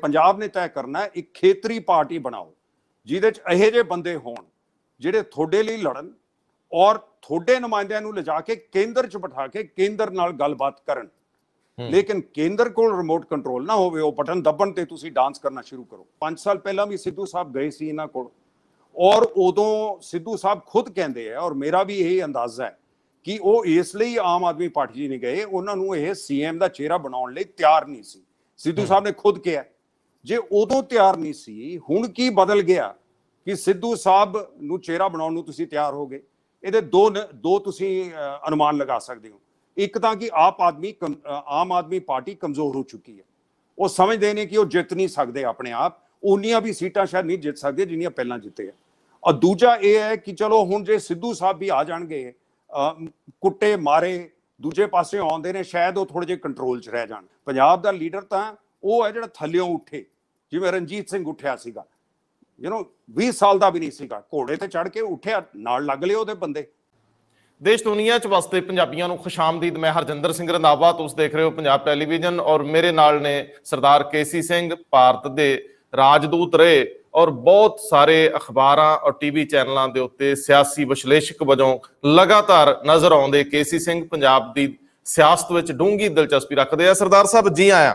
ਪੰਜਾਬ ਨੇ ਤੈਅ ਕਰਨਾ ਹੈ ਇੱਕ ਖੇਤਰੀ ਪਾਰਟੀ ਬਣਾਓ ਜਿਹਦੇ 'ਚ ਇਹੋ ਜਿਹੇ ਬੰਦੇ ਹੋਣ ਜਿਹੜੇ ਤੁਹਾਡੇ ਲਈ ਲੜਨ ਔਰ ਤੁਹਾਡੇ ਨੁਮਾਇੰਦਿਆਂ ਨੂੰ ਲਿਜਾ ਕੇ ਕੇਂਦਰ 'ਚ ਬਿਠਾ ਕੇ ਕੇਂਦਰ ਨਾਲ ਗੱਲਬਾਤ ਕਰਨ ਲੇਕਿਨ ਕੇਂਦਰ ਕੋਲ ਰਿਮੋਟ ਕੰਟਰੋਲ ਨਾ ਹੋਵੇ ਉਹ ਬਟਨ ਦੱਬਣ ਤੇ ਤੁਸੀਂ ਡਾਂਸ ਕਰਨਾ ਸ਼ੁਰੂ ਕਰੋ 5 ਸਾਲ ਪਹਿਲਾਂ ਵੀ ਸਿੱਧੂ ਸਾਹਿਬ ਗਏ ਸੀ ਇਹਨਾਂ ਕੋਲ ਔਰ ਉਦੋਂ ਸਿੱਧੂ ਸਾਹਿਬ ਖੁਦ ਕਹਿੰਦੇ ਆ ਔਰ ਮੇਰਾ ਵੀ ਇਹੀ ਅੰਦਾਜ਼ਾ ਹੈ ਕਿ ਉਹ ਇਸ ਲਈ ਆਮ ਆਦਮੀ ਪਾਰਟੀ ਜੀ ਨਹੀਂ ਗਏ ਉਹਨਾਂ ਨੂੰ ਇਹ ਸੀਐਮ ਦਾ ਚਿਹਰਾ ਬਣਾਉਣ ਲਈ ਤਿਆਰ ਨਹੀਂ ਸੀ ਸਿੱਧੂ ਸਾਹਿਬ ਨੇ ਖੁਦ ਕਿਹਾ ਜੇ ਉਦੋਂ ਤਿਆਰ ਨਹੀਂ ਸੀ ਹੁਣ ਕੀ ਬਦਲ ਗਿਆ ਕਿ ਸਿੱਧੂ ਸਾਹਿਬ ਨੂੰ ਚਿਹਰਾ ਬਣਾਉਣ ਨੂੰ ਤੁਸੀਂ ਤਿਆਰ ਹੋ ਗਏ ਇਹਦੇ ਦੋ ਦੋ ਤੁਸੀਂ ਅਨੁਮਾਨ ਲਗਾ ਸਕਦੇ ਹੋ ਇੱਕ ਤਾਂ ਕਿ ਆਪ ਆਦਮੀ ਆਮ ਆਦਮੀ ਪਾਰਟੀ ਕਮਜ਼ੋਰ ਹੋ ਚੁੱਕੀ ਹੈ ਉਹ ਸਮਝਦੇ ਨੇ ਕਿ ਉਹ ਜਿੱਤ ਨਹੀਂ ਸਕਦੇ ਆਪਣੇ ਆਪ ਉਹਨੀਆਂ ਵੀ ਸੀਟਾਂ ਸ਼ਾਇਦ ਨਹੀਂ ਜਿੱਤ ਸਕਦੇ ਜਿੰਨੀਆਂ ਪਹਿਲਾਂ ਜਿੱਤੇ ਆ ਔਰ ਦੂਜਾ ਇਹ ਹੈ ਕਿ ਚਲੋ ਹੁਣ ਜੇ ਸਿੱਧੂ ਸਾਹਿਬ ਵੀ ਆ ਜਾਣਗੇ ਕੁੱਟੇ ਮਾਰੇ ਦੂਜੇ ਪਾਸੇ ਆਉਂਦੇ ਨੇ ਸ਼ਾਇਦ ਉਹ ਥੋੜੇ ਜਿਹਾ ਕੰਟਰੋਲ 'ਚ ਰਹਿ ਜਾਣ ਪੰਜਾਬ ਦਾ ਲੀਡਰ ਤਾਂ ਉਹ ਹੈ ਜਿਹੜਾ ਥੱਲਿਓਂ ਉੱਠੇ ਜਿਵੇਂ ਰਣਜੀਤ ਸਿੰਘ ਉੱਠਿਆ ਸੀਗਾ ਯੂ نو 20 ਸਾਲ ਦਾ ਵੀ ਨਹੀਂ ਸੀਗਾ ਘੋੜੇ ਤੇ ਚੜ ਕੇ ਉੱਠਿਆ ਨਾਲ ਲੱਗ ਲਿਓ ਉਹਦੇ ਬੰਦੇ ਦੇਸ਼ ਦੁਨੀਆ 'ਚ ਵਸਦੇ ਪੰਜਾਬੀਆਂ ਨੂੰ ਖੁਸ਼ਾਮਦੀਦ ਮੈਂ ਹਰਜਿੰਦਰ ਸਿੰਘ ਰੰਦਾਵਾ ਤੁਸ ਦੇਖ ਰਹੇ ਹੋ ਪੰਜਾਬ ਟੈਲੀਵਿਜ਼ਨ ਔਰ ਮੇਰੇ ਨਾਲ ਨੇ ਸਰਦਾਰ ਕੇਸੀ ਸਿੰਘ ਭਾਰਤ ਦੇ ਰਾਜਦੂਤ ਰਹੇ ਔਰ ਬਹੁਤ ਸਾਰੇ ਅਖਬਾਰਾਂ ਔਰ ਟੀਵੀ ਚੈਨਲਾਂ ਦੇ ਉੱਤੇ ਸਿਆਸੀ ਵਿਸ਼ਲੇਸ਼ਕ ਵਜੋਂ ਲਗਾਤਾਰ ਨਜ਼ਰ ਆਉਂਦੇ ਕੇਸੀ ਸਿੰਘ ਪੰਜਾਬ ਦੀ ਸਿਆਸਤ ਵਿੱਚ ਡੂੰਗੀ ਦਿਲਚਸਪੀ ਰੱਖਦੇ ਆ ਸਰਦਾਰ ਸਾਹਿਬ ਜੀ ਆਇਆ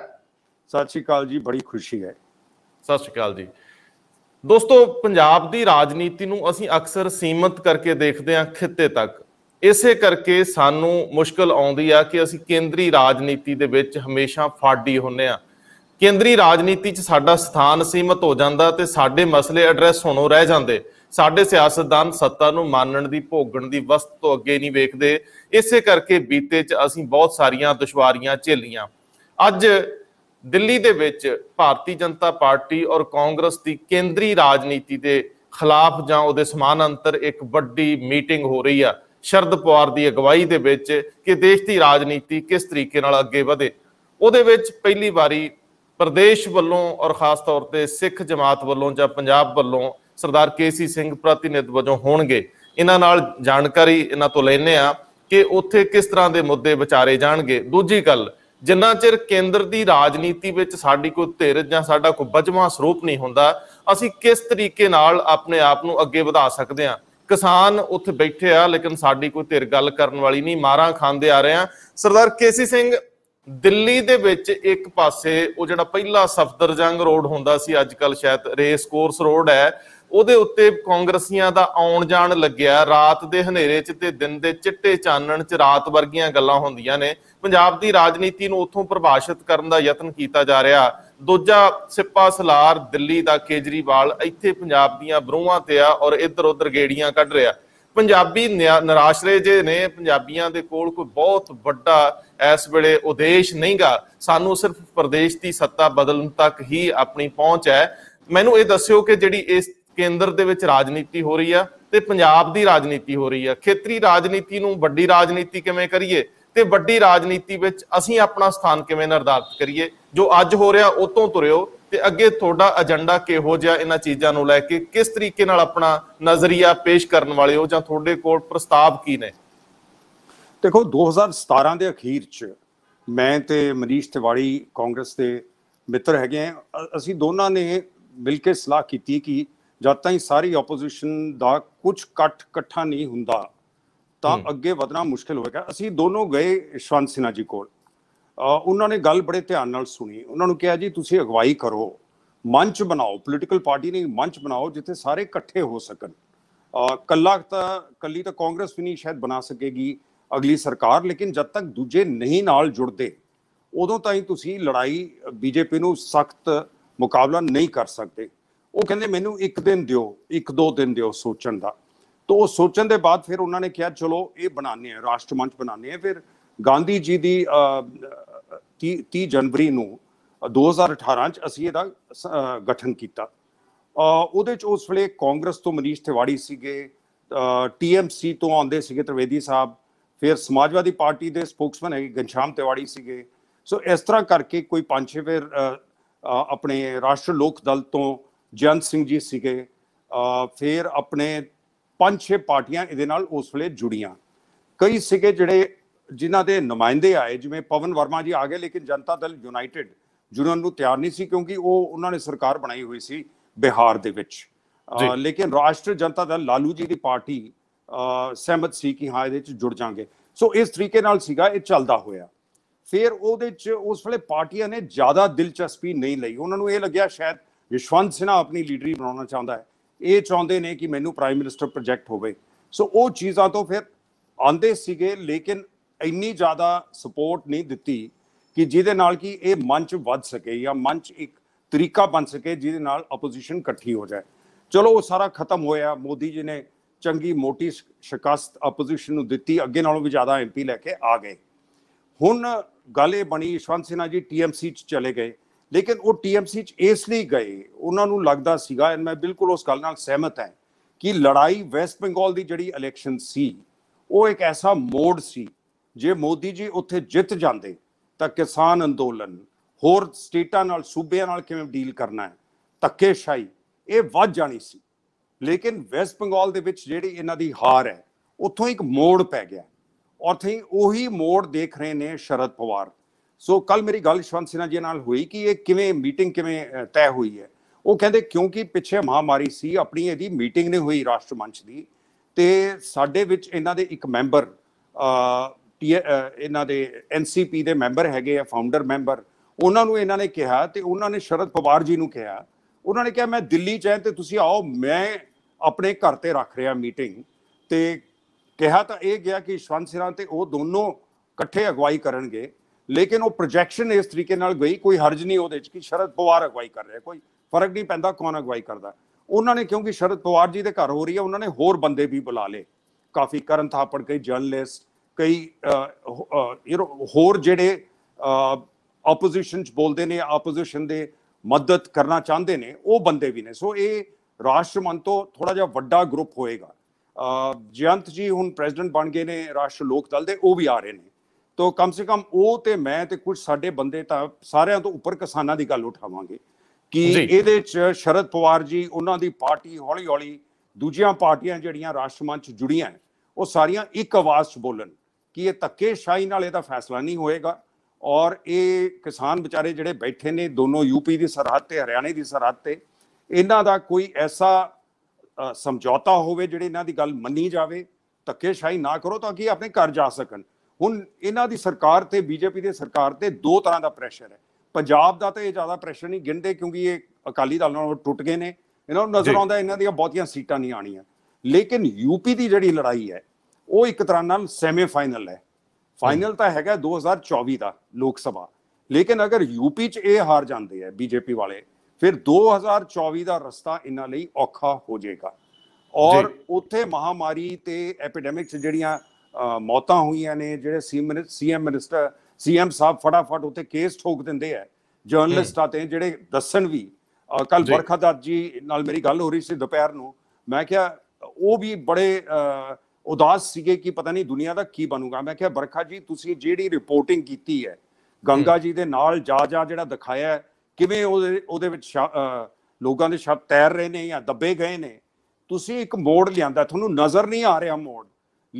ਸਤਿ ਸ਼੍ਰੀ ਅਕਾਲ ਜੀ ਬੜੀ ਖੁਸ਼ੀ ਹੈ ਸਤਿ ਸ਼੍ਰੀ ਅਕਾਲ ਜੀ ਦੋਸਤੋ ਪੰਜਾਬ ਦੀ ਰਾਜਨੀਤੀ ਨੂੰ ਅਸੀਂ ਅਕਸਰ ਸੀਮਤ ਕਰਕੇ ਦੇਖਦੇ ਹਾਂ ਖਿੱਤੇ ਤੱਕ ਇਸੇ ਕਰਕੇ ਸਾਨੂੰ ਮੁਸ਼ਕਲ ਆਉਂਦੀ ਆ ਕਿ ਅਸੀਂ ਕੇਂਦਰੀ ਰਾਜਨੀਤੀ ਦੇ ਵਿੱਚ ਹਮੇਸ਼ਾ ਫਾੜੀ ਹੁੰਨੇ ਆ ਕੇਂਦਰੀ ਰਾਜਨੀਤੀ 'ਚ ਸਾਡਾ ਸਥਾਨ ਸੀਮਤ ਹੋ ਜਾਂਦਾ ਤੇ ਸਾਡੇ ਮਸਲੇ ਐਡਰੈਸ ਹੋਣੋਂ ਰਹਿ ਜਾਂਦੇ ਸਾਡੇ ਸਿਆਸਤਦਾਨ ਸੱਤਾ ਨੂੰ ਮਾਨਣ ਦੀ ਭੋਗਣ ਦੀ ਵਸਤ ਤੋਂ ਅੱਗੇ ਨਹੀਂ ਵੇਖਦੇ ਇਸੇ ਕਰਕੇ ਬੀਤੇ 'ਚ ਅਸੀਂ ਬਹੁਤ ਸਾਰੀਆਂ ਦੁਸ਼ਵਾਰੀਆਂ ਝੇਲੀਆਂ ਅੱਜ ਦਿੱਲੀ ਦੇ ਵਿੱਚ ਭਾਰਤੀ ਜਨਤਾ ਪਾਰਟੀ ਔਰ ਕਾਂਗਰਸ ਦੀ ਕੇਂਦਰੀ ਰਾਜਨੀਤੀ ਦੇ ਖਿਲਾਫ ਜਾਂ ਉਹਦੇ ਸਮਾਨ ਅੰਤਰ ਇੱਕ ਵੱਡੀ ਮੀਟਿੰਗ ਹੋ ਰਹੀ ਆ ਸ਼ਰਦ ਪਵਾਰ ਦੀ ਅਗਵਾਈ ਦੇ ਵਿੱਚ ਕਿ ਦੇਸ਼ ਦੀ ਰਾਜਨੀਤੀ ਕਿਸ ਤਰੀਕੇ ਨਾਲ ਅੱਗੇ ਵਧੇ ਉਹਦੇ ਵਿੱਚ ਪਹਿਲੀ ਵਾਰੀ ਪ੍ਰਦੇਸ਼ ਵੱਲੋਂ ਔਰ ਖਾਸ ਤੌਰ ਤੇ ਸਿੱਖ ਜਮਾਤ ਵੱਲੋਂ ਜਾਂ ਪੰਜਾਬ ਵੱਲੋਂ ਸਰਦਾਰ ਕੇਸੀ ਸਿੰਘ ਪ੍ਰਤੀਨਿਧ ਵਜੋਂ ਹੋਣਗੇ ਇਹਨਾਂ ਨਾਲ ਜਾਣਕਾਰੀ ਇਹਨਾਂ ਤੋਂ ਲੈਣੇ ਆ ਕਿ ਉੱਥੇ ਕਿਸ ਤਰ੍ਹਾਂ ਦੇ ਮੁੱਦੇ ਵਿਚਾਰੇ ਜਾਣਗੇ ਦੂਜੀ ਗੱਲ ਜਿੰਨਾ ਚਿਰ ਕੇਂਦਰ ਦੀ ਰਾਜਨੀਤੀ ਵਿੱਚ ਸਾਡੀ ਕੋਈ ਧਿਰ ਜਾਂ ਸਾਡਾ ਕੋਈ ਬਜਮਾ ਸਰੂਪ ਨਹੀਂ ਹੁੰਦਾ ਅਸੀਂ ਕਿਸ ਤਰੀਕੇ ਨਾਲ ਆਪਣੇ ਆਪ ਨੂੰ ਅੱਗੇ ਵਧਾ ਸਕਦੇ ਹਾਂ ਕਿਸਾਨ ਉੱਥੇ ਬੈਠੇ ਆ ਲੇਕਿਨ ਸਾਡੀ ਕੋਈ ਧਿਰ ਗੱਲ ਕਰਨ ਵਾਲੀ ਨਹੀਂ ਮਾਰਾਂ ਖਾਂਦੇ ਆ ਰਹੇ ਆ ਸਰਦਾਰ ਕੇਸੀ ਸਿੰਘ ਦਿੱਲੀ ਦੇ ਵਿੱਚ ਇੱਕ ਪਾਸੇ ਉਹ ਜਿਹੜਾ ਪਹਿਲਾ ਸਫਦਰਜੰਗ ਰੋਡ ਹੁੰਦਾ ਸੀ ਅੱਜ ਕੱਲ ਸ਼ਾਇਦ ਰੇਸ ਕੋਰਸ ਰੋਡ ਹੈ ਉਹਦੇ ਉੱਤੇ ਕਾਂਗਰਸੀਆਂ ਦਾ ਆਉਣ ਜਾਣ ਲੱਗਿਆ ਰਾਤ ਦੇ ਹਨੇਰੇ 'ਚ ਤੇ ਦਿਨ ਦੇ ਚਿੱਟੇ ਚਾਨਣ 'ਚ ਰਾਤ ਵਰਗੀਆਂ ਗੱਲਾਂ ਹੁੰਦੀਆਂ ਨੇ ਪੰਜਾਬ ਦੀ ਰਾਜਨੀਤੀ ਨੂੰ ਉੱਥੋਂ ਪ੍ਰਭਾਸ਼ਿਤ ਕਰਨ ਦਾ ਯਤਨ ਕੀਤਾ ਜਾ ਰਿਹਾ ਦੂਜਾ ਸਿੱਪਾ ਸਲਾਰ ਦਿੱਲੀ ਦਾ ਕੇਜਰੀਵਾਲ ਇੱਥੇ ਪੰਜਾਬ ਦੀਆਂ ਬਰੂਹਾਂ ਤੇ ਆ ਔਰ ਇੱਧਰ ਉੱਧਰ ਗੇੜੀਆਂ ਕੱਢ ਰਿਹਾ ਪੰਜਾਬੀ ਨਿਰਾਸ਼ਰੇ ਜੇ ਨੇ ਪੰਜਾਬੀਆਂ ਦੇ ਕੋਲ ਕੋਈ ਬਹੁਤ ਵੱਡਾ ਇਸ ਵੇਲੇ ਉਦੇਸ਼ ਨਹੀਂਗਾ ਸਾਨੂੰ ਸਿਰਫ ਪ੍ਰਦੇਸ਼ ਦੀ ਸੱਤਾ ਬਦਲਣ ਤੱਕ ਹੀ ਆਪਣੀ ਪਹੁੰਚ ਹੈ ਮੈਨੂੰ ਇਹ ਦੱਸਿਓ ਕਿ ਜਿਹੜੀ ਇਸ ਕੇਂਦਰ ਦੇ ਵਿੱਚ ਰਾਜਨੀਤੀ ਹੋ ਰਹੀ ਆ ਤੇ ਪੰਜਾਬ ਦੀ ਰਾਜਨੀਤੀ ਹੋ ਰਹੀ ਆ ਖੇਤਰੀ ਰਾਜਨੀਤੀ ਨੂੰ ਵੱਡੀ ਰਾਜਨੀਤੀ ਕਿਵੇਂ ਕਰੀਏ ਤੇ ਵੱਡੀ ਰਾਜਨੀਤੀ ਵਿੱਚ ਅਸੀਂ ਆਪਣਾ ਸਥਾਨ ਕਿਵੇਂ ਨਿਰਧਾਰਤ ਕਰੀਏ ਜੋ ਅੱਜ ਹੋ ਰਿਹਾ ਉਹ ਤੋਂ ਤੁਰਿਓ ਤੇ ਅੱਗੇ ਤੁਹਾਡਾ ਏਜੰਡਾ ਕਿਹੋ ਜਿਹਾ ਇਹਨਾਂ ਚੀਜ਼ਾਂ ਨੂੰ ਲੈ ਕੇ ਕਿਸ ਤਰੀਕੇ ਨਾਲ ਆਪਣਾ ਨਜ਼ਰੀਆ ਪੇਸ਼ ਕਰਨ ਵਾਲੇ ਹੋ ਜਾਂ ਤੁਹਾਡੇ ਕੋਲ ਪ੍ਰਸਤਾਵ ਕੀ ਨੇ ਦੇਖੋ 2017 ਦੇ ਅਖੀਰ 'ਚ ਮੈਂ ਤੇ ਮਨੀਸ਼ ਤਿਵਾੜੀ ਕਾਂਗਰਸ ਦੇ ਮਿੱਤਰ ਹੈਗੇ ਆ ਅਸੀਂ ਦੋਨਾਂ ਨੇ ਮਿਲ ਕੇ ਸਲਾਹ ਕੀਤੀ ਕਿ ਜਦ ਤਾਈਂ ਸਾਰੀ ਆਪੋਜੀਸ਼ਨ ਦਾ ਕੁਝ ਕੱਟ ਇਕੱਠਾ ਨਹੀਂ ਹੁੰਦਾ ਤਾਂ ਅੱਗੇ ਵਧਣਾ ਮੁਸ਼ਕਲ ਹੋਏਗਾ ਅਸੀਂ ਦੋਨੋਂ ਗਏ ਸ਼ਵੰਤ ਸਿਨਾ ਜੀ ਕੋਲ ਉਹਨਾਂ ਨੇ ਗੱਲ ਬੜੇ ਧਿਆਨ ਨਾਲ ਸੁਣੀ ਉਹਨਾਂ ਨੂੰ ਕਿਹਾ ਜੀ ਤੁਸੀਂ ਅਗਵਾਈ ਕਰੋ ਮੰਚ ਬਣਾਓ ਪੋਲੀਟੀਕਲ ਪਾਰਟੀ ਨਹੀਂ ਮੰਚ ਬਣਾਓ ਜਿੱਥੇ ਸਾਰੇ ਇਕੱਠੇ ਹੋ ਸਕਣ ਕੱਲਾ ਤਾਂ ਕੱਲੀ ਤਾਂ ਕਾਂਗਰਸ ਵੀ ਨਹੀਂ ਸ਼ਾਇਦ ਬਣਾ ਸਕੇਗੀ ਅਗਲੀ ਸਰਕਾਰ ਲੇਕਿਨ ਜਦ ਤੱਕ ਦੂਜੇ ਨਹੀਂ ਨਾਲ ਜੁੜਦੇ ਉਦੋਂ ਤਾਈਂ ਤੁਸੀਂ ਲੜਾਈ ਬੀਜੇਪੀ ਨੂੰ ਸਖਤ ਮੁਕਾਬਲਾ ਨਹੀਂ ਕਰ ਸਕਦੇ ਉਹ ਕਹਿੰਦੇ ਮੈਨੂੰ ਇੱਕ ਦਿਨ ਦਿਓ ਇੱਕ ਦੋ ਦਿਨ ਦਿਓ ਸੋਚਣ ਦਾ ਤੋਂ ਉਹ ਸੋਚਣ ਦੇ ਬਾਅਦ ਫਿਰ ਉਹਨਾਂ ਨੇ ਕਿਹਾ ਚਲੋ ਇਹ ਬਣਾਉਣੇ ਆ ਰਾਸ਼ਟਰ ਮੰਚ ਬਣਾਉਣੇ ਆ ਫਿਰ ਗਾਂਧੀ ਜੀ ਦੀ 30 ਜਨਵਰੀ ਨੂੰ 2018 ਚ ਅਸੀਂ ਇਹਦਾ ਗਠਨ ਕੀਤਾ ਉਹਦੇ ਚ ਉਸ ਵੇਲੇ ਕਾਂਗਰਸ ਤੋਂ ਮਨੀਸ਼ ਤਿਵਾੜੀ ਸੀਗੇ ਟੀਐਮਸੀ ਤੋਂ ਆਉਂਦੇ ਸੀਗੇ ਤ੍ਰਿਵੇਦੀ ਸਾਹਿਬ ਫਿਰ ਸਮਾਜਵਾਦੀ ਪਾਰਟੀ ਦੇ ਸਪੋਕਸਮੈਨ ਹੈਗੇ ਗੰਸ਼ਾਮ ਤਿਵਾੜੀ ਸੀਗੇ ਸੋ ਇਸ ਤਰ੍ਹਾਂ ਕਰਕੇ ਕੋਈ ਪੰਜ ਛੇ ਫਿਰ ਆਪਣੇ ਰਾਸ਼ਟਰ ਲੋਕ ਦਲ ਤੋਂ ਜੰਤ ਸਿੰਘ ਜੀ ਸੀਗੇ ਫਿਰ ਆਪਣੇ ਪੰਜ ਛੇ ਪਾਰਟੀਆਂ ਇਹਦੇ ਨਾਲ ਉਸ ਵੇਲੇ ਜੁੜੀਆਂ ਕਈ ਸੀਗੇ ਜਿਹੜੇ ਜਿਨ੍ਹਾਂ ਦੇ ਨੁਮਾਇੰਦੇ ਆਏ ਜਿਵੇਂ ਪਵਨ ਵਰਮਾ ਜੀ ਆ ਗਏ ਲੇਕਿਨ ਜਨਤਾ ਦਲ ਯੂਨਾਈਟਿਡ ਜੁਨਨ ਨੂੰ ਤਿਆਰ ਨਹੀਂ ਸੀ ਕਿਉਂਕਿ ਉਹ ਉਹਨਾਂ ਨੇ ਸਰਕਾਰ ਬਣਾਈ ਹੋਈ ਸੀ ਬਿਹਾਰ ਦੇ ਵਿੱਚ ਲੇਕਿਨ ਰਾਸ਼ਟਰ ਜਨਤਾ ਦਲ ਲਾਲੂ ਜੀ ਦੀ ਪਾਰਟੀ ਸਹਿਮਤ ਸੀ ਕਿ ਹਾਂ ਇਹਦੇ ਵਿੱਚ ਜੁੜ ਜਾਾਂਗੇ ਸੋ ਇਸ ਤਰੀਕੇ ਨਾਲ ਸੀਗਾ ਇਹ ਚੱਲਦਾ ਹੋਇਆ ਫਿਰ ਉਹਦੇ ਵਿੱਚ ਉਸ ਵੇਲੇ ਪਾਰਟੀਆਂ ਨੇ ਜ਼ਿਆਦਾ ਦਿਲਚਸਪੀ ਨਹੀਂ ਲਈ ਉਹਨਾਂ ਨੂੰ ਇਹ ਲੱਗਿਆ ਸ਼ਾਇਦ ਯਸ਼ਵੰਤ ਸਿਨਾ ਆਪਣੀ ਲੀਡਰੀ ਬਣਾਉਣਾ ਚਾਹੁੰਦਾ ਹੈ ਇਹ ਚਾਹੁੰਦੇ ਨੇ ਕਿ ਮੈਨੂੰ ਪ੍ਰਾਈਮ ਮਿਨਿਸਟਰ ਪ੍ਰੋਜੈਕਟ ਹੋਵੇ ਸੋ ਉਹ ਚੀਜ਼ਾਂ ਤੋਂ ਫਿਰ ਆਂਦੇ ਸੀਗੇ ਲੇਕਿਨ ਇੰਨੀ ਜ਼ਿਆਦਾ ਸਪੋਰਟ ਨਹੀਂ ਦਿੱਤੀ ਕਿ ਜਿਹਦੇ ਨਾਲ ਕਿ ਇਹ ਮੰਚ ਵੱਧ ਸਕੇ ਜਾਂ ਮੰਚ ਇੱਕ ਤਰੀਕਾ ਬਣ ਸਕੇ ਜਿਹਦੇ ਨਾਲ ਆਪੋਜੀਸ਼ਨ ਇਕੱਠੀ ਹੋ ਜਾਏ ਚਲੋ ਉਹ ਸਾਰਾ ਖਤਮ ਹੋਇਆ ਮੋਦੀ ਜੀ ਨੇ ਚੰਗੀ ਮੋਟੀ ਸ਼ਿਕਸਤ ਆਪੋਜੀਸ਼ਨ ਨੂੰ ਦਿੱਤੀ ਅੱਗੇ ਨਾਲੋਂ ਵੀ ਜ਼ਿਆਦਾ ਐਮਪੀ ਲੈ ਕੇ ਆ ਗਏ ਹੁਣ ਗੱਲ ਇਹ ਬਣੀ ਯਸ਼ਵੰਤ ਸਿਨਾ ਜੀ ਟੀਐਮਸੀ ਚ ਚਲੇ ਗਏ ਲੇਕਿਨ ਉਹ ਟੀਐਮਸੀ ਚ ਇਸ ਲਈ ਗਏ ਉਹਨਾਂ ਨੂੰ ਲੱਗਦਾ ਸੀਗਾ ਐਂ ਮੈਂ ਬਿਲਕੁਲ ਉਸ ਗੱਲ ਨਾਲ ਸਹਿਮਤ ਹਾਂ ਕਿ ਲੜਾਈ ਵੈਸਟ ਬੰਗਾਲ ਦੀ ਜਿਹੜੀ ਇਲੈਕਸ਼ਨ ਸੀ ਉਹ ਇੱਕ ਐਸਾ ਮੋੜ ਸੀ ਜੇ ਮੋਦੀ ਜੀ ਉੱਥੇ ਜਿੱਤ ਜਾਂਦੇ ਤਾਂ ਕਿਸਾਨ ਅੰਦੋਲਨ ਹੋਰ ਸਟੇਟਾਂ ਨਾਲ ਸੂਬਿਆਂ ਨਾਲ ਕਿਵੇਂ ਡੀਲ ਕਰਨਾ ਹੈ ਤੱਕੇਸ਼ਾਈ ਇਹ ਵੱਧ ਜਾਣੀ ਸੀ ਲੇਕਿਨ ਵੈਸਟ ਬੰਗਾਲ ਦੇ ਵਿੱਚ ਜਿਹੜੀ ਇਹਨਾਂ ਦੀ ਹਾਰ ਹੈ ਉੱਥੋਂ ਇੱਕ ਮੋੜ ਪੈ ਗਿਆ ਔਰ ਥਈ ਉਹੀ ਮੋੜ ਦੇਖ ਰਹੇ ਨੇ ਸ਼ਰਦ ਪਵਾਰ ਸੋ ਕੱਲ ਮੇਰੀ ਗੱਲ ਸ਼ਵੰਤ ਸਿਨਾ ਜੀ ਨਾਲ ਹੋਈ ਕਿ ਇਹ ਕਿਵੇਂ ਮੀਟਿੰਗ ਕਿਵੇਂ ਤੈਅ ਹੋਈ ਹੈ ਉਹ ਕਹਿੰਦੇ ਕਿਉਂਕਿ ਪਿੱਛੇ ਮਹਾਮਾਰੀ ਸੀ ਆਪਣੀ ਇਹਦੀ ਮੀਟਿੰਗ ਨਹੀਂ ਹੋਈ ਰਾਸ਼ਟਰ ਮੰਚ ਦੀ ਤੇ ਸਾਡੇ ਵਿੱਚ ਇਹਨਾਂ ਦੇ ਇੱਕ ਮੈਂਬਰ ਇਹਨਾਂ ਦੇ ਐਨਸੀਪੀ ਦੇ ਮੈਂਬਰ ਹੈਗੇ ਆ ਫਾਊਂਡਰ ਮੈਂਬਰ ਉਹਨਾਂ ਨੂੰ ਇਹਨਾਂ ਨੇ ਕਿਹਾ ਤੇ ਉਹਨਾਂ ਨੇ ਸ਼ਰਦ ਪਵਾਰ ਜੀ ਨੂੰ ਕਿਹਾ ਉਹਨਾਂ ਨੇ ਕਿਹਾ ਮੈਂ ਦਿੱਲੀ ਚ ਐ ਤੇ ਤੁਸੀਂ ਆਓ ਮੈਂ ਆਪਣੇ ਘਰ ਤੇ ਰੱਖ ਰਿਹਾ ਮੀਟਿੰਗ ਤੇ ਕਿਹਾ ਤਾਂ ਇਹ ਗਿਆ ਕਿ ਸ਼ਵੰਤ ਸਿਰਾਂ ਤੇ ਉਹ ਦੋਨੋਂ ਇਕੱਠੇ ਅਗਵਾਈ ਕਰਨਗੇ ਲੇਕਿਨ ਉਹ ਪ੍ਰੋਜੈਕਸ਼ਨ ਇਸ ਤਰੀਕੇ ਨਾਲ ਗਈ ਕੋਈ ਹਰਜ ਨਹੀਂ ਉਹਦੇ ਵਿੱਚ ਕਿ ਸ਼ਰਦ ਪਵਾਰ ਅਗਵਾਈ ਕਰ ਰਿਹਾ ਕੋਈ ਫਰਕ ਨਹੀਂ ਪੈਂਦਾ ਕੌਣ ਅਗਵਾਈ ਕਰਦਾ ਉਹਨਾਂ ਨੇ ਕਿਉਂਕਿ ਸ਼ਰਦ ਪਵਾਰ ਜੀ ਦੇ ਘਰ ਹੋ ਰਹੀ ਹੈ ਉਹਨਾਂ ਨੇ ਹੋਰ ਬੰਦੇ ਵੀ ਬੁਲਾ ਲਏ ਕਾਫੀ ਕਰਨ ਥਾਪੜ ਕਈ ਜਰਨਲਿਸਟ ਕਈ ਹੋਰ ਜਿਹੜੇ ਆਪੋਜੀਸ਼ਨ ਚ ਬੋਲਦੇ ਨੇ ਆਪੋਜੀਸ਼ਨ ਦੇ ਮਦਦ ਕਰਨਾ ਚਾਹੁੰਦੇ ਨੇ ਉਹ ਬੰਦੇ ਵੀ ਨੇ ਸੋ ਇਹ ਰਾਸ਼ਟਰਮੰਤ ਤੋਂ ਥੋੜਾ ਜਿਹਾ ਵੱਡਾ ਗਰੁੱਪ ਹੋਏਗਾ ਜਯੰਤ ਜੀ ਹੁਣ ਪ੍ਰੈਜ਼ੀਡੈਂਟ ਬਣ ਗਏ ਨੇ ਰਾਸ਼ਟਰ ਲੋਕ ਦਲ ਦੇ ਉਹ ਵੀ ਆ ਰਹੇ ਨੇ ਤੋ ਕਮ ਸੇ ਕਮ ਉਹ ਤੇ ਮੈਂ ਤੇ ਕੁਝ ਸਾਡੇ ਬੰਦੇ ਤਾਂ ਸਾਰਿਆਂ ਤੋਂ ਉੱਪਰ ਕਿਸਾਨਾਂ ਦੀ ਗੱਲ ਉਠਾਵਾਂਗੇ ਕਿ ਇਹਦੇ ਚ ਸ਼ਰਦ ਪਵਾਰ ਜੀ ਉਹਨਾਂ ਦੀ ਪਾਰਟੀ ਹੌਲੀ ਹੌਲੀ ਦੂਜੀਆਂ ਪਾਰਟੀਆਂ ਜਿਹੜੀਆਂ ਰਾਸ਼ਟਰ ਜੁੜੀਆਂ ਉਹ ਸਾਰੀਆਂ ਇੱਕ ਆਵਾਜ਼ 'ਚ ਬੋਲਣ ਕਿ ਇਹ ਤੱਕੇ ਸ਼ਾਈ ਨਾਲ ਇਹਦਾ ਫੈਸਲਾ ਨਹੀਂ ਹੋਏਗਾ ਔਰ ਇਹ ਕਿਸਾਨ ਵਿਚਾਰੇ ਜਿਹੜੇ ਬੈਠੇ ਨੇ ਦੋਨੋਂ ਯੂਪੀ ਦੀ ਸਰਹੱਦ ਤੇ ਹਰਿਆਣੇ ਦੀ ਸਰਹੱਦ ਤੇ ਇਹਨਾਂ ਦਾ ਕੋਈ ਐਸਾ ਸਮਝੌਤਾ ਹੋਵੇ ਜਿਹੜੇ ਇਹਨਾਂ ਦੀ ਗੱਲ ਮੰਨੀ ਜਾਵੇ ਤੱਕੇ ਸ਼ਾਈ ਨਾ ਕਰੋ ਤਾਂ ਕਿ ਆਪਣੇ ਘਰ ਜਾ ਸਕਣ ਹੁਣ ਇਹਨਾਂ ਦੀ ਸਰਕਾਰ ਤੇ ਬੀਜੇਪੀ ਦੀ ਸਰਕਾਰ ਤੇ ਦੋ ਤਰ੍ਹਾਂ ਦਾ ਪ੍ਰੈਸ਼ਰ ਹੈ ਪੰਜਾਬ ਦਾ ਤਾਂ ਇਹ ਜ਼ਿਆਦਾ ਪ੍ਰੈਸ਼ਰ ਨਹੀਂ ਗਿਣਦੇ ਕਿਉਂਕਿ ਇਹ ਅਕਾਲੀ ਦਲ ਨਾਲ ਟੁੱਟ ਗਏ ਨੇ ਇਹਨਾਂ ਨੂੰ ਨਜ਼ਰ ਆਉਂਦਾ ਇਹਨਾਂ ਦੀਆਂ ਬਹੁਤੀਆਂ ਸੀਟਾਂ ਨਹੀਂ ਆਣੀਆਂ ਲੇਕਿਨ ਯੂਪੀ ਦੀ ਜਿਹੜੀ ਲੜਾਈ ਹੈ ਉਹ ਇੱਕ ਤਰ੍ਹਾਂ ਨਾਲ ਸੈਮੀਫਾਈਨਲ ਹੈ ਫਾਈਨਲ ਤਾਂ ਹੈਗਾ 2024 ਦਾ ਲੋਕ ਸਭਾ ਲੇਕਿਨ ਅਗਰ ਯੂਪੀ 'ਚ ਇਹ ਹਾਰ ਜਾਂਦੇ ਆ ਬੀਜੇਪੀ ਵਾਲੇ ਫਿਰ 2024 ਦਾ ਰਸਤਾ ਇਹਨਾਂ ਲਈ ਔਖਾ ਹੋ ਜਾਏਗਾ ਔਰ ਉੱਥੇ ਮਹਾਮਾਰੀ ਤੇ ਐਪੀਡੈਮਿਕਸ ਜਿਹੜੀਆਂ ਮੌਤਾਂ ਹੋਈਆਂ ਨੇ ਜਿਹੜੇ ਸੀਐਮ ਮਿਨਿਸਟਰ ਸੀਐਮ ਸਾਹਿਬ ਫਟਾਫਟ ਉੱਤੇ ਕੇਸ ਠੋਕ ਦਿੰਦੇ ਆ ਆ ਤੇ ਜਿਹੜੇ ਦੱਸਣ ਵੀ ਕੱਲ ਬਰਖਾਦਾਰ ਜੀ ਨਾਲ ਮੇਰੀ ਗੱਲ ਹੋ ਰਹੀ ਸੀ ਦੁਪਹਿਰ ਨੂੰ ਮੈਂ ਕਿਹਾ ਉਹ ਵੀ ਬੜੇ ਉਦਾਸ ਸੀਗੇ ਕਿ ਪਤਾ ਨਹੀਂ ਦੁਨੀਆ ਦਾ ਕੀ ਬਣੂਗਾ ਮੈਂ ਕਿਹਾ ਬਰਖਾ ਜੀ ਤੁਸੀਂ ਜਿਹੜੀ ਰਿਪੋਰਟਿੰਗ ਕੀਤੀ ਹੈ ਗੰਗਾ ਜੀ ਦੇ ਨਾਲ ਜਾ ਜਾ ਜਿਹੜਾ ਦਿਖਾਇਆ ਕਿਵੇਂ ਉਹਦੇ ਉਹਦੇ ਵਿੱਚ ਲੋਕਾਂ ਦੇ ਸ਼ਬਦ ਤੈਰ ਰਹੇ ਨੇ ਜਾਂ ਦੱਬੇ ਗਏ ਨੇ ਤੁਸੀਂ ਇੱਕ ਮੋੜ ਲਿਆਂਦਾ ਤੁਹਾਨੂੰ ਨਜ਼ਰ ਨਹੀਂ ਆ ਰਿਹਾ ਮੋੜ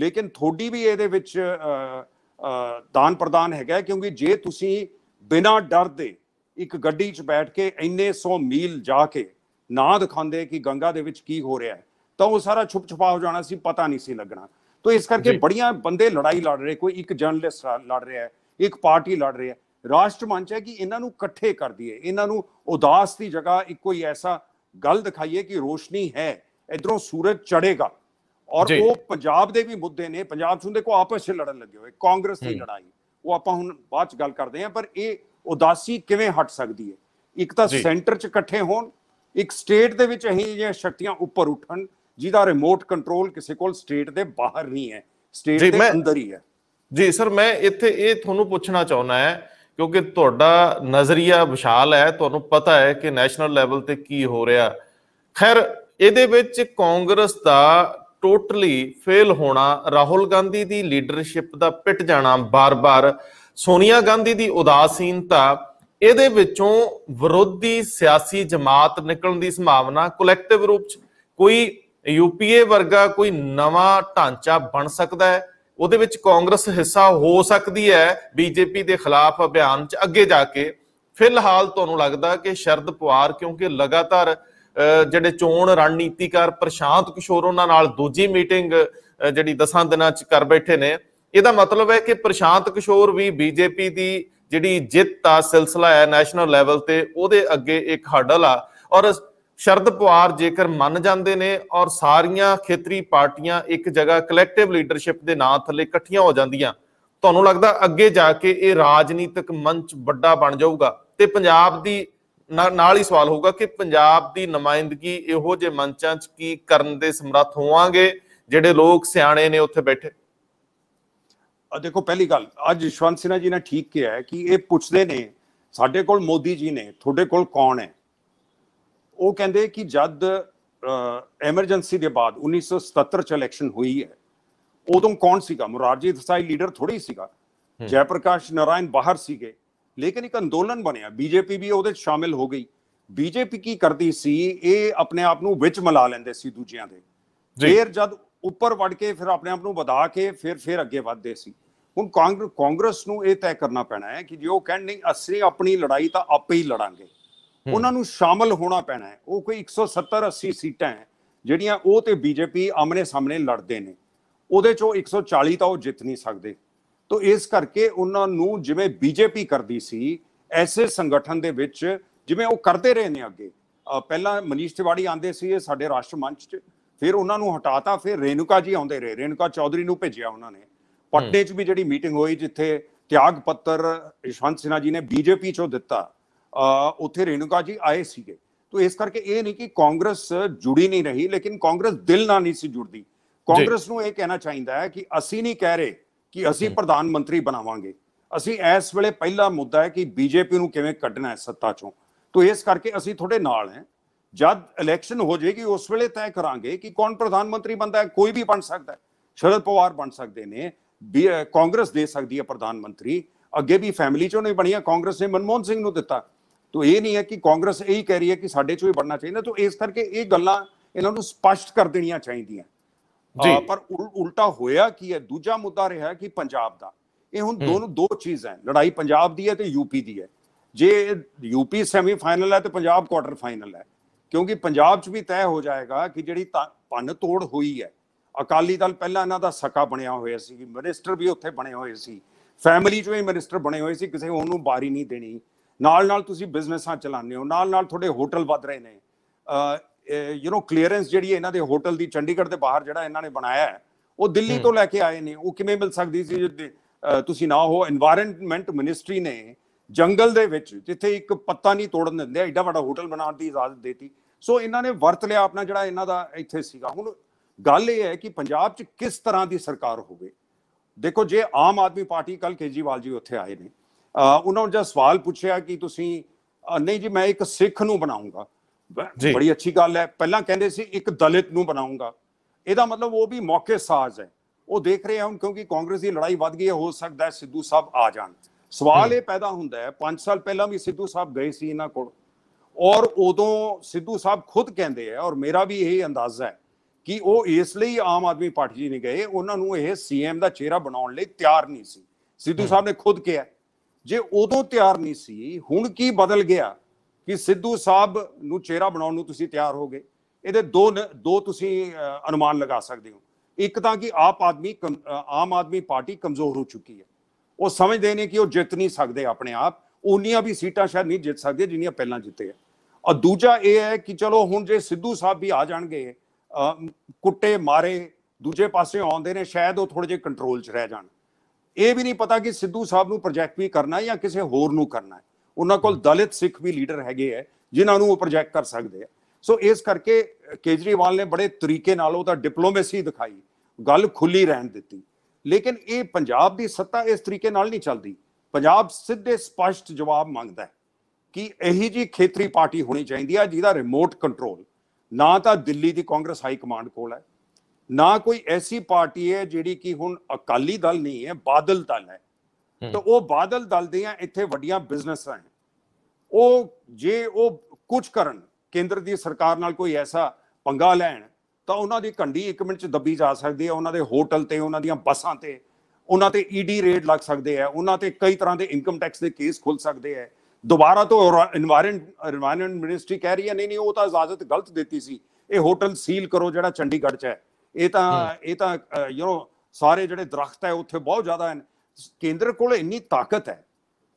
ਲੇਕਿਨ ਥੋੜੀ ਵੀ ਇਹਦੇ ਵਿੱਚ ਦਾਨ ਪ੍ਰਦਾਨ ਹੈਗਾ ਕਿਉਂਕਿ ਜੇ ਤੁਸੀਂ ਬਿਨਾਂ ਡਰ ਦੇ ਇੱਕ ਗੱਡੀ 'ਚ ਬੈਠ ਕੇ ਇੰਨੇ 100 ਮੀਲ ਜਾ ਕੇ ਨਾ ਦਿਖਾਉਂਦੇ ਕਿ ਗੰਗਾ ਦੇ ਵਿੱਚ ਕੀ ਹੋ ਰਿਹਾ ਹੈ ਤਾਂ ਉਹ ਸਾਰਾ ਛੁਪ ਛਪਾ ਹੋ ਜਾਣਾ ਸੀ ਪਤਾ ਨਹੀਂ ਸੀ ਲੱਗਣਾ ਤੋ ਇਸ ਕਰਕੇ ਬੜੀਆਂ ਬੰਦੇ ਲੜਾਈ ਲੜ ਰਹੇ ਕੋਈ ਇੱਕ ਜਰਨਲਿਸਟ ਲੜ ਰਿਹਾ ਹੈ ਇੱਕ ਪਾਰਟੀ ਲੜ ਰਹੀ ਹੈ ਰਾਸ਼ਟਰ ਮੰਚ ਹੈ ਕਿ ਇਹਨਾਂ ਨੂੰ ਇਕੱਠੇ ਕਰ ਦਈਏ ਇਹਨਾਂ ਨੂੰ ਉਦਾਸ ਦੀ ਜਗ੍ਹਾ ਇੱਕੋ ਹੀ ਐਸਾ ਗੱਲ ਦਿਖਾਈਏ ਕਿ ਰੋਸ਼ਨੀ ਹੈ ਇਧਰੋਂ ਸੂਰਜ ਚੜੇਗਾ ਔਰ ਉਹ ਪੰਜਾਬ ਦੇ ਵੀ ਮੁੱਦੇ ਨੇ ਪੰਜਾਬ ਚੋਂ ਦੇਖੋ ਆਪਸ ਵਿੱਚ ਲੜਨ ਲੱਗੇ ਹੋਏ ਕਾਂਗਰਸ ਦੀ ਲੜਾਈ ਉਹ ਆਪਾਂ ਹੁਣ ਬਾਅਦ ਚ ਗੱਲ ਕਰਦੇ ਹਾਂ ਪਰ ਇਹ ਉਦਾਸੀ ਕਿਵੇਂ ਹਟ ਸਕਦੀ ਹੈ ਇੱਕ ਤਾਂ ਸੈਂਟਰ ਚ ਇਕੱਠੇ ਹੋਣ ਇੱਕ ਸਟੇਟ ਦੇ ਵਿੱਚ ਅਹੀਂ ਜਿਹੜੀਆਂ ਸ਼ਕਤੀਆਂ ਉੱਪਰ ਉੱਠਣ ਜਿਹਦਾ ਰਿਮੋਟ ਕੰਟਰੋਲ ਕਿਸੇ ਕੋਲ ਸਟੇਟ ਦੇ ਬਾਹਰ ਨਹੀਂ ਹੈ ਸਟੇਟ ਦੇ ਅੰਦਰ ਹੀ ਹੈ ਜੀ ਸਰ ਮੈਂ ਇੱਥੇ ਇਹ ਤੁਹਾਨੂੰ ਪੁੱਛਣਾ ਚਾਹੁੰਦਾ ਹੈ ਕਿਉਂਕਿ ਤੁਹਾਡਾ ਨਜ਼ਰੀਆ ਵਿਸ਼ਾਲ ਹੈ ਤੁਹਾਨੂੰ ਪਤਾ ਹੈ ਕਿ ਨੈਸ਼ਨਲ ਲੈਵਲ ਤੇ ਕੀ ਹੋ ਰਿਹਾ ਖੈਰ ਇਹਦੇ ਵਿੱਚ ਕਾਂਗਰਸ ਦਾ ਟੋਟਲੀ ਫੇਲ ਹੋਣਾ ਰਾਹੁਲ ਗਾਂਧੀ ਦੀ ਲੀਡਰਸ਼ਿਪ ਦਾ ਪਿੱਟ ਜਾਣਾ ਬਾਰ-ਬਾਰ ਸੋਨੀਆ ਗਾਂਧੀ ਦੀ ਉਦਾਸੀਨਤਾ ਇਹਦੇ ਵਿੱਚੋਂ ਵਿਰੋਧੀ ਸਿਆਸੀ ਜਮਾਤ ਨਿਕਲਣ ਦੀ ਸੰਭਾਵਨਾ ਕਲੈਕਟਿਵ ਰੂਪ 'ਚ ਕੋਈ ਯੂਪੀਏ ਵਰਗਾ ਕੋਈ ਨਵਾਂ ਢਾਂਚਾ ਬਣ ਸਕਦਾ ਹੈ ਉਹਦੇ ਵਿੱਚ ਕਾਂਗਰਸ ਹਿੱਸਾ ਹੋ ਸਕਦੀ ਹੈ ਬੀਜੇਪੀ ਦੇ ਖਿਲਾਫ ਅਭਿਆਨ 'ਚ ਅੱਗੇ ਜਾ ਕੇ ਫਿਲਹਾਲ ਤੁਹਾਨੂੰ ਲੱਗਦਾ ਕਿ ਸ਼ਰਦ ਪਵਾਰ ਕਿਉਂਕਿ ਲਗਾਤਾਰ ਜਿਹੜੇ ਚੋਣ ਰਣਨੀਤੀਕਾਰ ਪ੍ਰਸ਼ਾਂਤ ਕਿਸ਼ੋਰ ਉਹਨਾਂ ਨਾਲ ਦੂਜੀ ਮੀਟਿੰਗ ਜਿਹੜੀ ਦਸਾਂ ਦਿਨਾਂ ਚ ਕਰ ਬੈਠੇ ਨੇ ਇਹਦਾ ਮਤਲਬ ਹੈ ਕਿ ਪ੍ਰਸ਼ਾਂਤ ਕਿਸ਼ੋਰ ਵੀ ਬੀਜੇਪੀ ਦੀ ਜਿਹੜੀ ਜਿੱਤ ਦਾ ਸਿਲਸਿਲਾ ਹੈ ਨੈਸ਼ਨਲ ਲੈਵਲ ਤੇ ਉਹਦੇ ਅੱਗੇ ਇੱਕ ਹਰਡਲ ਆ ਔਰ ਸ਼ਰਦ ਪਵਾਰ ਜੇਕਰ ਮੰਨ ਜਾਂਦੇ ਨੇ ਔਰ ਸਾਰੀਆਂ ਖੇਤਰੀ ਪਾਰਟੀਆਂ ਇੱਕ ਜਗ੍ਹਾ ਕਲੈਕਟਿਵ ਲੀਡਰਸ਼ਿਪ ਦੇ ਨਾਂ ਥੱਲੇ ਇਕੱਠੀਆਂ ਹੋ ਜਾਂਦੀਆਂ ਤੁਹਾਨੂੰ ਲੱਗਦਾ ਅੱਗੇ ਜਾ ਕੇ ਇਹ ਰਾਜਨੀਤਿਕ ਮੰਚ ਵੱਡਾ ਬਣ ਜਾਊਗਾ ਤੇ ਪੰਜਾਬ ਦੀ ਨਾਲ ਹੀ ਸਵਾਲ ਹੋਊਗਾ ਕਿ ਪੰਜਾਬ ਦੀ ਨੁਮਾਇੰਦਗੀ ਇਹੋ ਜੇ ਮੰਚਾਂ 'ਚ ਕੀ ਕਰਨ ਦੇ ਸਮਰੱਥ ਹੋਵਾਂਗੇ ਜਿਹੜੇ ਲੋਕ ਸਿਆਣੇ ਨੇ ਉੱਥੇ ਬੈਠੇ ਆ ਦੇਖੋ ਪਹਿਲੀ ਗੱਲ ਅੱਜ ਯਸ਼ਵੰਤ ਸਿਨਾ ਜੀ ਨੇ ਠੀਕ ਕਿਹਾ ਹੈ ਕਿ ਇਹ ਪੁੱਛਦੇ ਨੇ ਸਾਡੇ ਕੋਲ ਮੋਦੀ ਜੀ ਨੇ ਤੁਹਾਡੇ ਕੋਲ ਕੌਣ ਹੈ ਉਹ ਕਹਿੰਦੇ ਕਿ ਜਦ ਐਮਰਜੈਂਸੀ ਦੇ ਬਾਅਦ 1977 ਚ ਇਲੈਕਸ਼ਨ ਹੋਈ ਹੈ ਉਦੋਂ ਕੌਣ ਸੀਗਾ ਮੁਰਾਰਜੀ ਦੇਸਾਈ ਲੀਡਰ ਥੋੜੀ ਸੀਗਾ ਜੈਪ੍ਰਕਾਸ਼ ਨਰਾਇਣ ਬਾਹਰ ਸੀਗੇ ਲੇਕਿਨ ਇੱਕ ਅੰਦੋਲਨ ਬਣਿਆ ਬੀਜੇਪੀ ਵੀ ਉਹਦੇ ਵਿੱਚ ਸ਼ਾਮਿਲ ਹੋ ਗਈ ਬੀਜੇਪੀ ਕੀ ਕਰਦੀ ਸੀ ਇਹ ਆਪਣੇ ਆਪ ਨੂੰ ਵਿੱਚ ਮਿਲਾ ਲੈਂਦੇ ਸੀ ਦੂਜਿਆਂ ਦੇ ਫੇਰ ਜਦ ਉੱਪਰ ਵੜ ਕੇ ਫਿਰ ਆਪਣੇ ਆਪ ਨੂੰ ਵਧਾ ਕੇ ਫਿਰ ਫਿਰ ਅੱਗੇ ਵਧਦੇ ਸੀ ਹੁਣ ਕਾਂਗਰਸ ਨੂੰ ਇਹ ਤੈਅ ਕਰਨਾ ਪੈਣਾ ਹੈ ਕਿ ਜੇ ਉਹ ਕਹਿਣ ਨਹੀਂ ਅਸੀਂ ਆਪਣੀ ਲੜਾਈ ਤਾਂ ਆਪੇ ਹੀ ਲੜਾਂਗੇ ਉਹਨਾਂ ਨੂੰ ਸ਼ਾਮਲ ਹੋਣਾ ਪੈਣਾ ਹੈ ਉਹ ਕੋਈ 170 80 ਸੀਟਾਂ ਹੈ ਜਿਹੜੀਆਂ ਉਹ ਤੇ ਬੀਜੇਪੀ ਆਮਨੇ ਸਾਹਮਣੇ ਲੜਦੇ ਨੇ ਉਹਦੇ ਚੋਂ 140 ਤਾਂ ਉਹ ਜਿੱਤ ਨਹੀਂ ਸਕਦੇ ਤੋਂ ਇਸ ਕਰਕੇ ਉਹਨਾਂ ਨੂੰ ਜਿਵੇਂ ਬੀਜੇਪੀ ਕਰਦੀ ਸੀ ਐਸੇ ਸੰਗਠਨ ਦੇ ਵਿੱਚ ਜਿਵੇਂ ਉਹ ਕਰਦੇ ਰਹੇ ਨੇ ਅੱਗੇ ਪਹਿਲਾਂ ਮਨੀਸ਼ ਤਿਵਾੜੀ ਆਂਦੇ ਸੀ ਇਹ ਸਾਡੇ ਰਾਸ਼ਟਰ ਮੰਚ 'ਚ ਫਿਰ ਉਹਨਾਂ ਨੂੰ ਹਟਾਤਾ ਫਿਰ ਰੇਨੂਕਾ ਜੀ ਆਉਂਦੇ ਰਹੇ ਰੇਨੂਕਾ ਚੌਧਰੀ ਨੂੰ ਭੇਜਿਆ ਉਹਨਾਂ ਨੇ ਪਟਨੇ 'ਚ ਵੀ ਜਿਹੜੀ ਮੀਟਿੰਗ ਹੋਈ ਜਿੱਥੇ ਤਿਆਗ ਪੱਤਰ ਇਸ਼ਵੰਤ ਸਿਨਾ ਜੀ ਨੇ ਬੀਜੇਪੀ 'ਚੋਂ ਦਿੱਤਾ ਉੱਥੇ ਰੇਨੂਕਾ ਜੀ ਆਏ ਸੀਗੇ ਤੋ ਇਸ ਕਰਕੇ ਇਹ ਨਹੀਂ ਕਿ ਕਾਂਗਰਸ ਜੁੜੀ ਨਹੀਂ ਰਹੀ ਲੇਕਿਨ ਕਾਂਗਰਸ ਦਿਲ ਨਾਲ ਨਹੀਂ ਸੀ ਜੁੜਦੀ ਕਾਂਗਰਸ ਨੂੰ ਇਹ ਕਹਿਣਾ ਚਾਹੀਦਾ ਹੈ ਕਿ ਅਸੀਂ ਨਹੀਂ ਕਹਿ ਰਹੇ ਕਿ ਅਸੀਂ ਪ੍ਰਧਾਨ ਮੰਤਰੀ ਬਣਾਵਾਂਗੇ ਅਸੀਂ ਇਸ ਵੇਲੇ ਪਹਿਲਾ ਮੁੱਦਾ ਹੈ ਕਿ ਬੀਜੇਪੀ ਨੂੰ ਕਿਵੇਂ ਕੱਢਣਾ ਹੈ ਸੱਤਾ ਚੋਂ ਤੋਂ ਇਸ ਕਰਕੇ ਅਸੀਂ ਤੁਹਾਡੇ ਨਾਲ ਹਾਂ ਜਦ ਇਲੈਕਸ਼ਨ ਹੋ ਜਾਏਗੀ ਉਸ ਵੇਲੇ ਤੈਅ ਕਰਾਂਗੇ ਕਿ ਕੌਣ ਪ੍ਰਧਾਨ ਮੰਤਰੀ ਬੰਦਾ ਹੈ ਕੋਈ ਵੀ ਬਣ ਸਕਦਾ ਹੈ ਸ਼ਰਦ ਪਵਾਰ ਬਣ ਸਕਦੇ ਨੇ ਕਾਂਗਰਸ ਦੇ ਸਕਦੀ ਹੈ ਪ੍ਰਧਾਨ ਮੰਤਰੀ ਅੱਗੇ ਵੀ ਫੈਮਿਲੀ ਚੋਂ ਨਹੀਂ ਬਣੀਆਂ ਕਾਂਗਰਸ ਨੇ ਮਨਮੋਹਨ ਸਿੰਘ ਨੂੰ ਦਿੱਤਾ ਤੋਂ ਇਹ ਨਹੀਂ ਹੈ ਕਿ ਕਾਂਗਰਸ ਇਹੀ ਕਹਿ ਰਹੀ ਹੈ ਕਿ ਸਾਡੇ ਚੋਂ ਹੀ ਬਣਨਾ ਚਾਹੀਦਾ ਤੋਂ ਇਸ ਕਰਕੇ ਇਹ ਗੱਲਾਂ ਇਹਨਾਂ ਨੂੰ ਸਪਸ਼ਟ ਕਰ ਦੇਣੀਆਂ ਚਾਹੀਦੀਆਂ ਪਰ ਉਲਟਾ ਹੋਇਆ ਕੀ ਹੈ ਦੂਜਾ ਮੁੱਦਾ ਰਿਹਾ ਕਿ ਪੰਜਾਬ ਦਾ ਇਹ ਹੁਣ ਦੋਨੋਂ ਦੋ ਚੀਜ਼ ਹੈ ਲੜਾਈ ਪੰਜਾਬ ਦੀ ਹੈ ਤੇ ਯੂਪੀ ਦੀ ਹੈ ਜੇ ਯੂਪੀ ਫਾਈਨਲ ਹੈ ਤੇ ਪੰਜਾਬ ਕੁਆਟਰ ਫਾਈਨਲ ਹੈ ਕਿਉਂਕਿ ਪੰਜਾਬ 'ਚ ਵੀ ਤੈਅ ਹੋ ਜਾਏਗਾ ਕਿ ਜਿਹੜੀ ਪੰਨ ਤੋੜ ਹੋਈ ਹੈ ਅਕਾਲੀ ਦਲ ਪਹਿਲਾਂ ਇਹਨਾਂ ਦਾ ਸਕਾ ਬਣਿਆ ਹੋਇਆ ਸੀ ਕਿ ਮਿਨਿਸਟਰ ਵੀ ਉੱਥੇ ਬਣੇ ਹੋਏ ਸੀ ਫੈਮਿਲੀ 'ਚੋਂ ਹੀ ਮਿਨਿਸਟਰ ਬਣੇ ਹੋਏ ਸੀ ਕਿਸੇ ਉਹਨੂੰ ਬਾਰੀ ਨਹੀਂ ਦੇਣੀ ਨਾਲ ਨਾਲ ਤੁਸੀਂ ਬਿਜ਼ਨਸਾਂ ਚਲਾਉਂਦੇ ਹੋ ਨਾਲ ਨਾਲ ਤੁਹਾਡੇ ਹੋਟਲ ਵੱਧ ਰਹੇ ਨੇ ਯੂ نو ਕਲੀਅਰੈਂਸ ਜਿਹੜੀ ਇਹਨਾਂ ਦੇ ਹੋਟਲ ਦੀ ਚੰਡੀਗੜ੍ਹ ਦੇ ਬਾਹਰ ਜਿਹੜਾ ਇਹਨਾਂ ਨੇ ਬਣਾਇਆ ਹੈ ਉਹ ਦਿੱਲੀ ਤੋਂ ਲੈ ਕੇ ਆਏ ਨੇ ਉਹ ਕਿਵੇਂ ਮਿਲ ਸਕਦੀ ਸੀ ਜੇ ਤੁਸੀਂ ਨਾ ਹੋ এনवायरमेंट ਮਿਨਿਸਟਰੀ ਨੇ ਜੰਗਲ ਦੇ ਵਿੱਚ ਜਿੱਥੇ ਇੱਕ ਪੱਤਾ ਨਹੀਂ ਤੋੜਨ ਦਿੰਦੇ ਐਡਾ ਵੱਡਾ ਹੋਟਲ ਬਣਾਉਣ ਦੀ ਇਜਾਜ਼ਤ ਦਿੱਤੀ ਸੋ ਇਹਨਾਂ ਨੇ ਵਰਤ ਲਿਆ ਆਪਣਾ ਜਿਹੜਾ ਇਹਨਾਂ ਦਾ ਇੱਥੇ ਸੀਗਾ ਹੁਣ ਗੱਲ ਇਹ ਹੈ ਕਿ ਪੰਜਾਬ 'ਚ ਕਿਸ ਤਰ੍ਹਾਂ ਦੀ ਸਰਕਾਰ ਹੋਵੇ ਦੇਖੋ ਜੇ ਆਮ ਆਦਮੀ ਪਾਰਟੀ ਕੱਲ ਕੇਜੀਵਾਲ ਜੀ ਉੱਥੇ ਆਏ ਨੇ ਉਹਨਾਂ ਨੂੰ ਜਦ ਸਵਾਲ ਪੁੱਛਿਆ ਕਿ ਤੁਸੀਂ ਨਹੀਂ ਜੀ ਮੈਂ ਇੱਕ ਸਿੱਖ ਨੂੰ ਬਣਾਉਂਗਾ ਬੜੀ ਅੱਛੀ ਗੱਲ ਹੈ ਪਹਿਲਾਂ ਕਹਿੰਦੇ ਸੀ ਇੱਕ ਦਲਿਤ ਨੂੰ ਬਣਾਉਂਗਾ ਇਹਦਾ ਮਤਲਬ ਉਹ ਵੀ ਮੌਕੇ ਸਾਜ਼ ਹੈ ਉਹ ਦੇਖ ਰਹੇ ਹਨ ਕਿਉਂਕਿ ਕਾਂਗਰਸ ਦੀ ਲੜਾਈ ਵੱਧ ਗਈ ਹੈ ਹੋ ਸਕਦਾ ਹੈ ਸਿੱਧੂ ਸਾਹਿਬ ਆ ਜਾਣ ਸਵਾਲ ਇਹ ਪੈਦਾ ਹੁੰਦਾ ਹੈ 5 ਸਾਲ ਪਹਿਲਾਂ ਵੀ ਸਿੱਧੂ ਸਾਹਿਬ ਗਏ ਸੀ ਇਹਨਾਂ ਕੋਲ ਔਰ ਉਦੋਂ ਸਿੱਧੂ ਸਾਹਿਬ ਖੁਦ ਕਹਿੰਦੇ ਆ ਔਰ ਮੇਰਾ ਵੀ ਇਹ ਅੰਦਾਜ਼ਾ ਹੈ ਕਿ ਉਹ ਇਸ ਲਈ ਆਮ ਆਦਮੀ ਪਾਰਟੀ ਜੀ ਨਹੀਂ ਗਏ ਉਹਨਾਂ ਨੂੰ ਇਹ ਸੀਐਮ ਦਾ ਚਿਹਰਾ ਬਣਾਉਣ ਲਈ ਤਿਆਰ ਨਹੀਂ ਸੀ ਸਿੱਧੂ ਸਾਹਿਬ ਨੇ ਖੁਦ ਕਿਹਾ ਜੇ ਉਦੋਂ ਤਿਆਰ ਨਹੀਂ ਸੀ ਹੁਣ ਕੀ ਬਦਲ ਗਿਆ ਕਿ ਸਿੱਧੂ ਸਾਹਿਬ ਨੂੰ ਚਿਹਰਾ ਬਣਾਉਣ ਨੂੰ ਤੁਸੀਂ ਤਿਆਰ ਹੋਗੇ ਇਹਦੇ ਦੋ ਦੋ ਤੁਸੀਂ ਅਨੁਮਾਨ ਲਗਾ ਸਕਦੇ ਹੋ ਇੱਕ ਤਾਂ ਕਿ ਆਪ ਆਦਮੀ ਆਮ ਆਦਮੀ ਪਾਰਟੀ ਕਮਜ਼ੋਰ ਹੋ ਚੁੱਕੀ ਹੈ ਉਹ ਸਮਝਦੇ ਨੇ ਕਿ ਉਹ ਜਿੱਤ ਨਹੀਂ ਸਕਦੇ ਆਪਣੇ ਆਪ ਉਨੀਆਂ ਵੀ ਸੀਟਾਂ ਸ਼ਾਇਦ ਨਹੀਂ ਜਿੱਤ ਸਕਦੇ ਜਿੰਨੀਆਂ ਪਹਿਲਾਂ ਜਿੱਤੇ ਆ ਔਰ ਦੂਜਾ ਇਹ ਹੈ ਕਿ ਚਲੋ ਹੁਣ ਜੇ ਸਿੱਧੂ ਸਾਹਿਬ ਵੀ ਆ ਜਾਣਗੇ ਕੁੱਟੇ ਮਾਰੇ ਦੂਜੇ ਪਾਸੇ ਆਉਂਦੇ ਨੇ ਸ਼ਾਇਦ ਉਹ ਥੋੜੇ ਜਿਹਾ ਕੰਟਰੋਲ 'ਚ ਰਹਿ ਜਾਣ ਇਹ ਵੀ ਨਹੀਂ ਪਤਾ ਕਿ ਸਿੱਧੂ ਸਾਹਿਬ ਨੂੰ ਪ੍ਰੋਜੈਕਟ ਵੀ ਕਰਨਾ ਹੈ ਜਾਂ ਕਿਸੇ ਹੋਰ ਨੂੰ ਕਰਨਾ ਹੈ ਉਹਨਾਂ ਕੋਲ ਦਲਿਤ ਸਿੱਖ ਵੀ ਲੀਡਰ ਹੈਗੇ ਆ ਜਿਨ੍ਹਾਂ ਨੂੰ ਉਹ ਪ੍ਰੋਜੈਕਟ ਕਰ ਸਕਦੇ ਆ ਸੋ ਇਸ ਕਰਕੇ ਕੇਜਰੀਵਾਲ ਨੇ ਬੜੇ ਤਰੀਕੇ ਨਾਲ ਉਹਦਾ ਡਿਪਲੋਮੇਸੀ ਦਿਖਾਈ ਗੱਲ ਖੁੱਲੀ ਰਹਿਣ ਦਿੱਤੀ ਲੇਕਿਨ ਇਹ ਪੰਜਾਬ ਦੀ ਸੱਤਾ ਇਸ ਤਰੀਕੇ ਨਾਲ ਨਹੀਂ ਚੱਲਦੀ ਪੰਜਾਬ ਸਿੱਧੇ ਸਪਸ਼ਟ ਜਵਾਬ ਮੰਗਦਾ ਹੈ ਕਿ ਇਹੀ ਜੀ ਖੇਤਰੀ ਪਾਰਟੀ ਹੋਣੀ ਚਾਹੀਦੀ ਹੈ ਜਿਹਦਾ ਰਿਮੋਟ ਕੰਟਰੋਲ ਨਾ ਤਾਂ ਦਿੱਲੀ ਦੀ ਕਾਂਗਰਸ ਹਾਈ ਕਮਾਂਡ ਕੋਲ ਹੈ ਨਾ ਕੋਈ ਐਸੀ ਪਾਰਟੀ ਹੈ ਜਿਹੜੀ ਕਿ ਹੁਣ ਅਕਾਲੀ ਦਲ ਨਹੀਂ ਹੈ ਬਾਦਲ ਦਲ ਹੈ ਤਾਂ ਉਹ ਬਾਦਲ ਦਲ ਆ ਇੱਥੇ ਵੱਡੀਆਂ ਬਿਜ਼ਨਸ ਹਨ ਉਹ ਜੇ ਉਹ ਕੁਝ ਕਰਨ ਕੇਂਦਰ ਦੀ ਸਰਕਾਰ ਨਾਲ ਕੋਈ ਐਸਾ ਪੰਗਾ ਲੈਣ ਤਾਂ ਉਹਨਾਂ ਦੀ ਕੰਢੀ 1 ਮਿੰਟ ਚ ਦੱਬੀ ਜਾ ਸਕਦੀ ਹੈ ਉਹਨਾਂ ਦੇ ਹੋਟਲ ਤੇ ਉਹਨਾਂ ਦੀਆਂ ਬੱਸਾਂ ਤੇ ਉਹਨਾਂ ਤੇ ਈਡੀ e ਰੇਡ ਲੱਗ ਸਕਦੇ ਆ ਉਹਨਾਂ ਤੇ ਕਈ ਤਰ੍ਹਾਂ ਦੇ ਇਨਕਮ ਟੈਕਸ ਦੇ ਕੇਸ ਖੁੱਲ ਸਕਦੇ ਆ ਦੁਬਾਰਾ ਤੋਂ এনवायरमेंट ਮਿਨਿਸਟਰੀ ਕਹਿ ਰਹੀ ਹੈ ਨਹੀਂ ਨਹੀਂ ਉਹ ਤਾਂ ਇਜਾਜ਼ਤ ਗਲਤ ਦਿੱਤੀ ਸੀ ਇਹ ਹੋਟਲ ਸੀਲ ਕਰੋ ਜਿਹੜਾ ਚੰਡੀਗੜ੍ਹ 'ਚ ਹੈ ਇਹ ਤਾਂ ਇਹ ਤਾਂ ਯੂ نو ਸਾਰੇ ਜਿਹੜੇ ਦਰਖਤ ਹੈ ਉੱਥੇ ਬਹੁਤ ਜ਼ਿਆਦਾ ਹਨ ਕੇਂਦਰ ਕੋਲ ਇੰਨੀ ਤਾਕਤ ਹੈ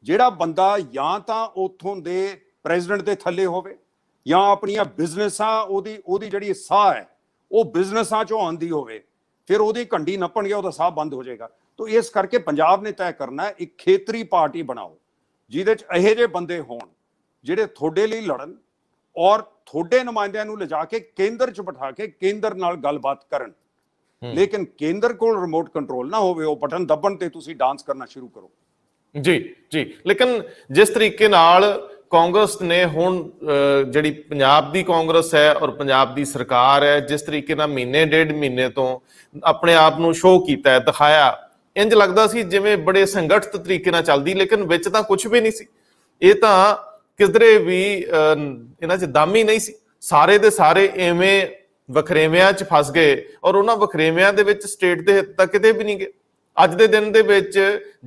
ਜਿਹੜਾ ਬੰਦਾ ਜਾਂ ਤਾਂ ਉਥੋਂ ਦੇ ਪ੍ਰੈਜ਼ੀਡੈਂਟ ਦੇ ਥੱਲੇ ਹੋਵੇ ਜਾਂ ਆਪਣੀਆਂ ਬਿਜ਼ਨਸਾਂ ਉਹਦੀ ਉਹਦੀ ਜਿਹੜੀ ਸਾਹ ਹੈ ਉਹ ਬਿਜ਼ਨਸਾਂ ਚੋਂ ਆਉਂਦੀ ਹੋਵੇ ਫਿਰ ਉਹਦੀ ਘੰਡੀ ਨੱਪਣ ਗਿਆ ਉਹਦਾ ਸਾਹ ਬੰਦ ਹੋ ਜਾਏਗਾ ਤੋਂ ਇਸ ਕਰਕੇ ਪੰਜਾਬ ਨੇ ਤੈਅ ਕਰਨਾ ਇੱਕ ਖੇਤਰੀ ਪਾਰਟੀ ਬਣਾਓ ਜਿਹਦੇ 'ਚ ਇਹੋ ਜਿਹੇ ਬੰਦੇ ਹੋਣ ਜਿਹੜੇ ਤੁਹਾਡੇ ਲਈ ਲੜਨ ਔਰ ਤੁਹਾਡੇ ਨੁਮਾਇੰਦਿਆਂ ਨੂੰ ਲਿਜਾ ਕੇ ਕੇਂਦਰ 'ਚ ਬਿਠਾ ਕੇ ਕੇਂਦਰ ਨਾਲ ਗੱਲਬਾਤ ਕਰਨ ਲੇਕਿਨ ਕੇਂਦਰ ਕੋਲ ਰਿਮੋਟ ਕੰਟਰੋਲ ਨਾ ਹੋਵੇ ਉਹ ਬਟਨ ਦੱਬਣ ਤੇ ਤੁਸੀਂ ਡਾਂਸ ਕਰਨਾ ਸ਼ੁਰੂ ਕਰੋ ਜੀ ਜੀ ਲੇਕਿਨ ਜਿਸ ਤਰੀਕੇ ਨਾਲ ਕਾਂਗਰਸ ਨੇ ਹੁਣ ਜਿਹੜੀ ਪੰਜਾਬ ਦੀ ਕਾਂਗਰਸ ਹੈ ਔਰ ਪੰਜਾਬ ਦੀ ਸਰਕਾਰ ਹੈ ਜਿਸ ਤਰੀਕੇ ਨਾਲ ਮਹੀਨੇ ਡੇਢ ਮਹੀਨੇ ਤੋਂ ਆਪਣੇ ਆਪ ਨੂੰ ਸ਼ੋਅ ਕੀਤਾ ਹੈ ਦਿਖਾਇਆ ਇੰਜ ਲੱਗਦਾ ਸੀ ਜਿਵੇਂ ਬੜੇ ਸੰਗਠਿਤ ਤਰੀਕੇ ਨਾਲ ਚੱਲਦੀ ਲੇਕਿਨ ਵਿੱਚ ਤਾਂ ਕੁਝ ਵੀ ਨਹੀਂ ਸੀ ਇਹ ਤਾਂ ਕਿਦਰੇ ਵੀ ਇਹਨਾਂ 'ਚ ਦਮ ਹੀ ਨਹੀਂ ਸੀ ਸਾਰੇ ਦੇ ਸਾਰੇ ਐਵੇਂ ਵਖਰੇਵਿਆਂ 'ਚ ਫਸ ਗਏ ਔਰ ਉਹਨਾਂ ਵਖਰੇਵਿਆਂ ਦੇ ਵਿੱਚ ਸਟੇਟ ਦੇ ਹਿੱਤ ਤਾਂ ਕਿਤੇ ਵੀ ਨਹੀਂ ਗਏ ਅੱਜ ਦੇ ਦਿਨ ਦੇ ਵਿੱਚ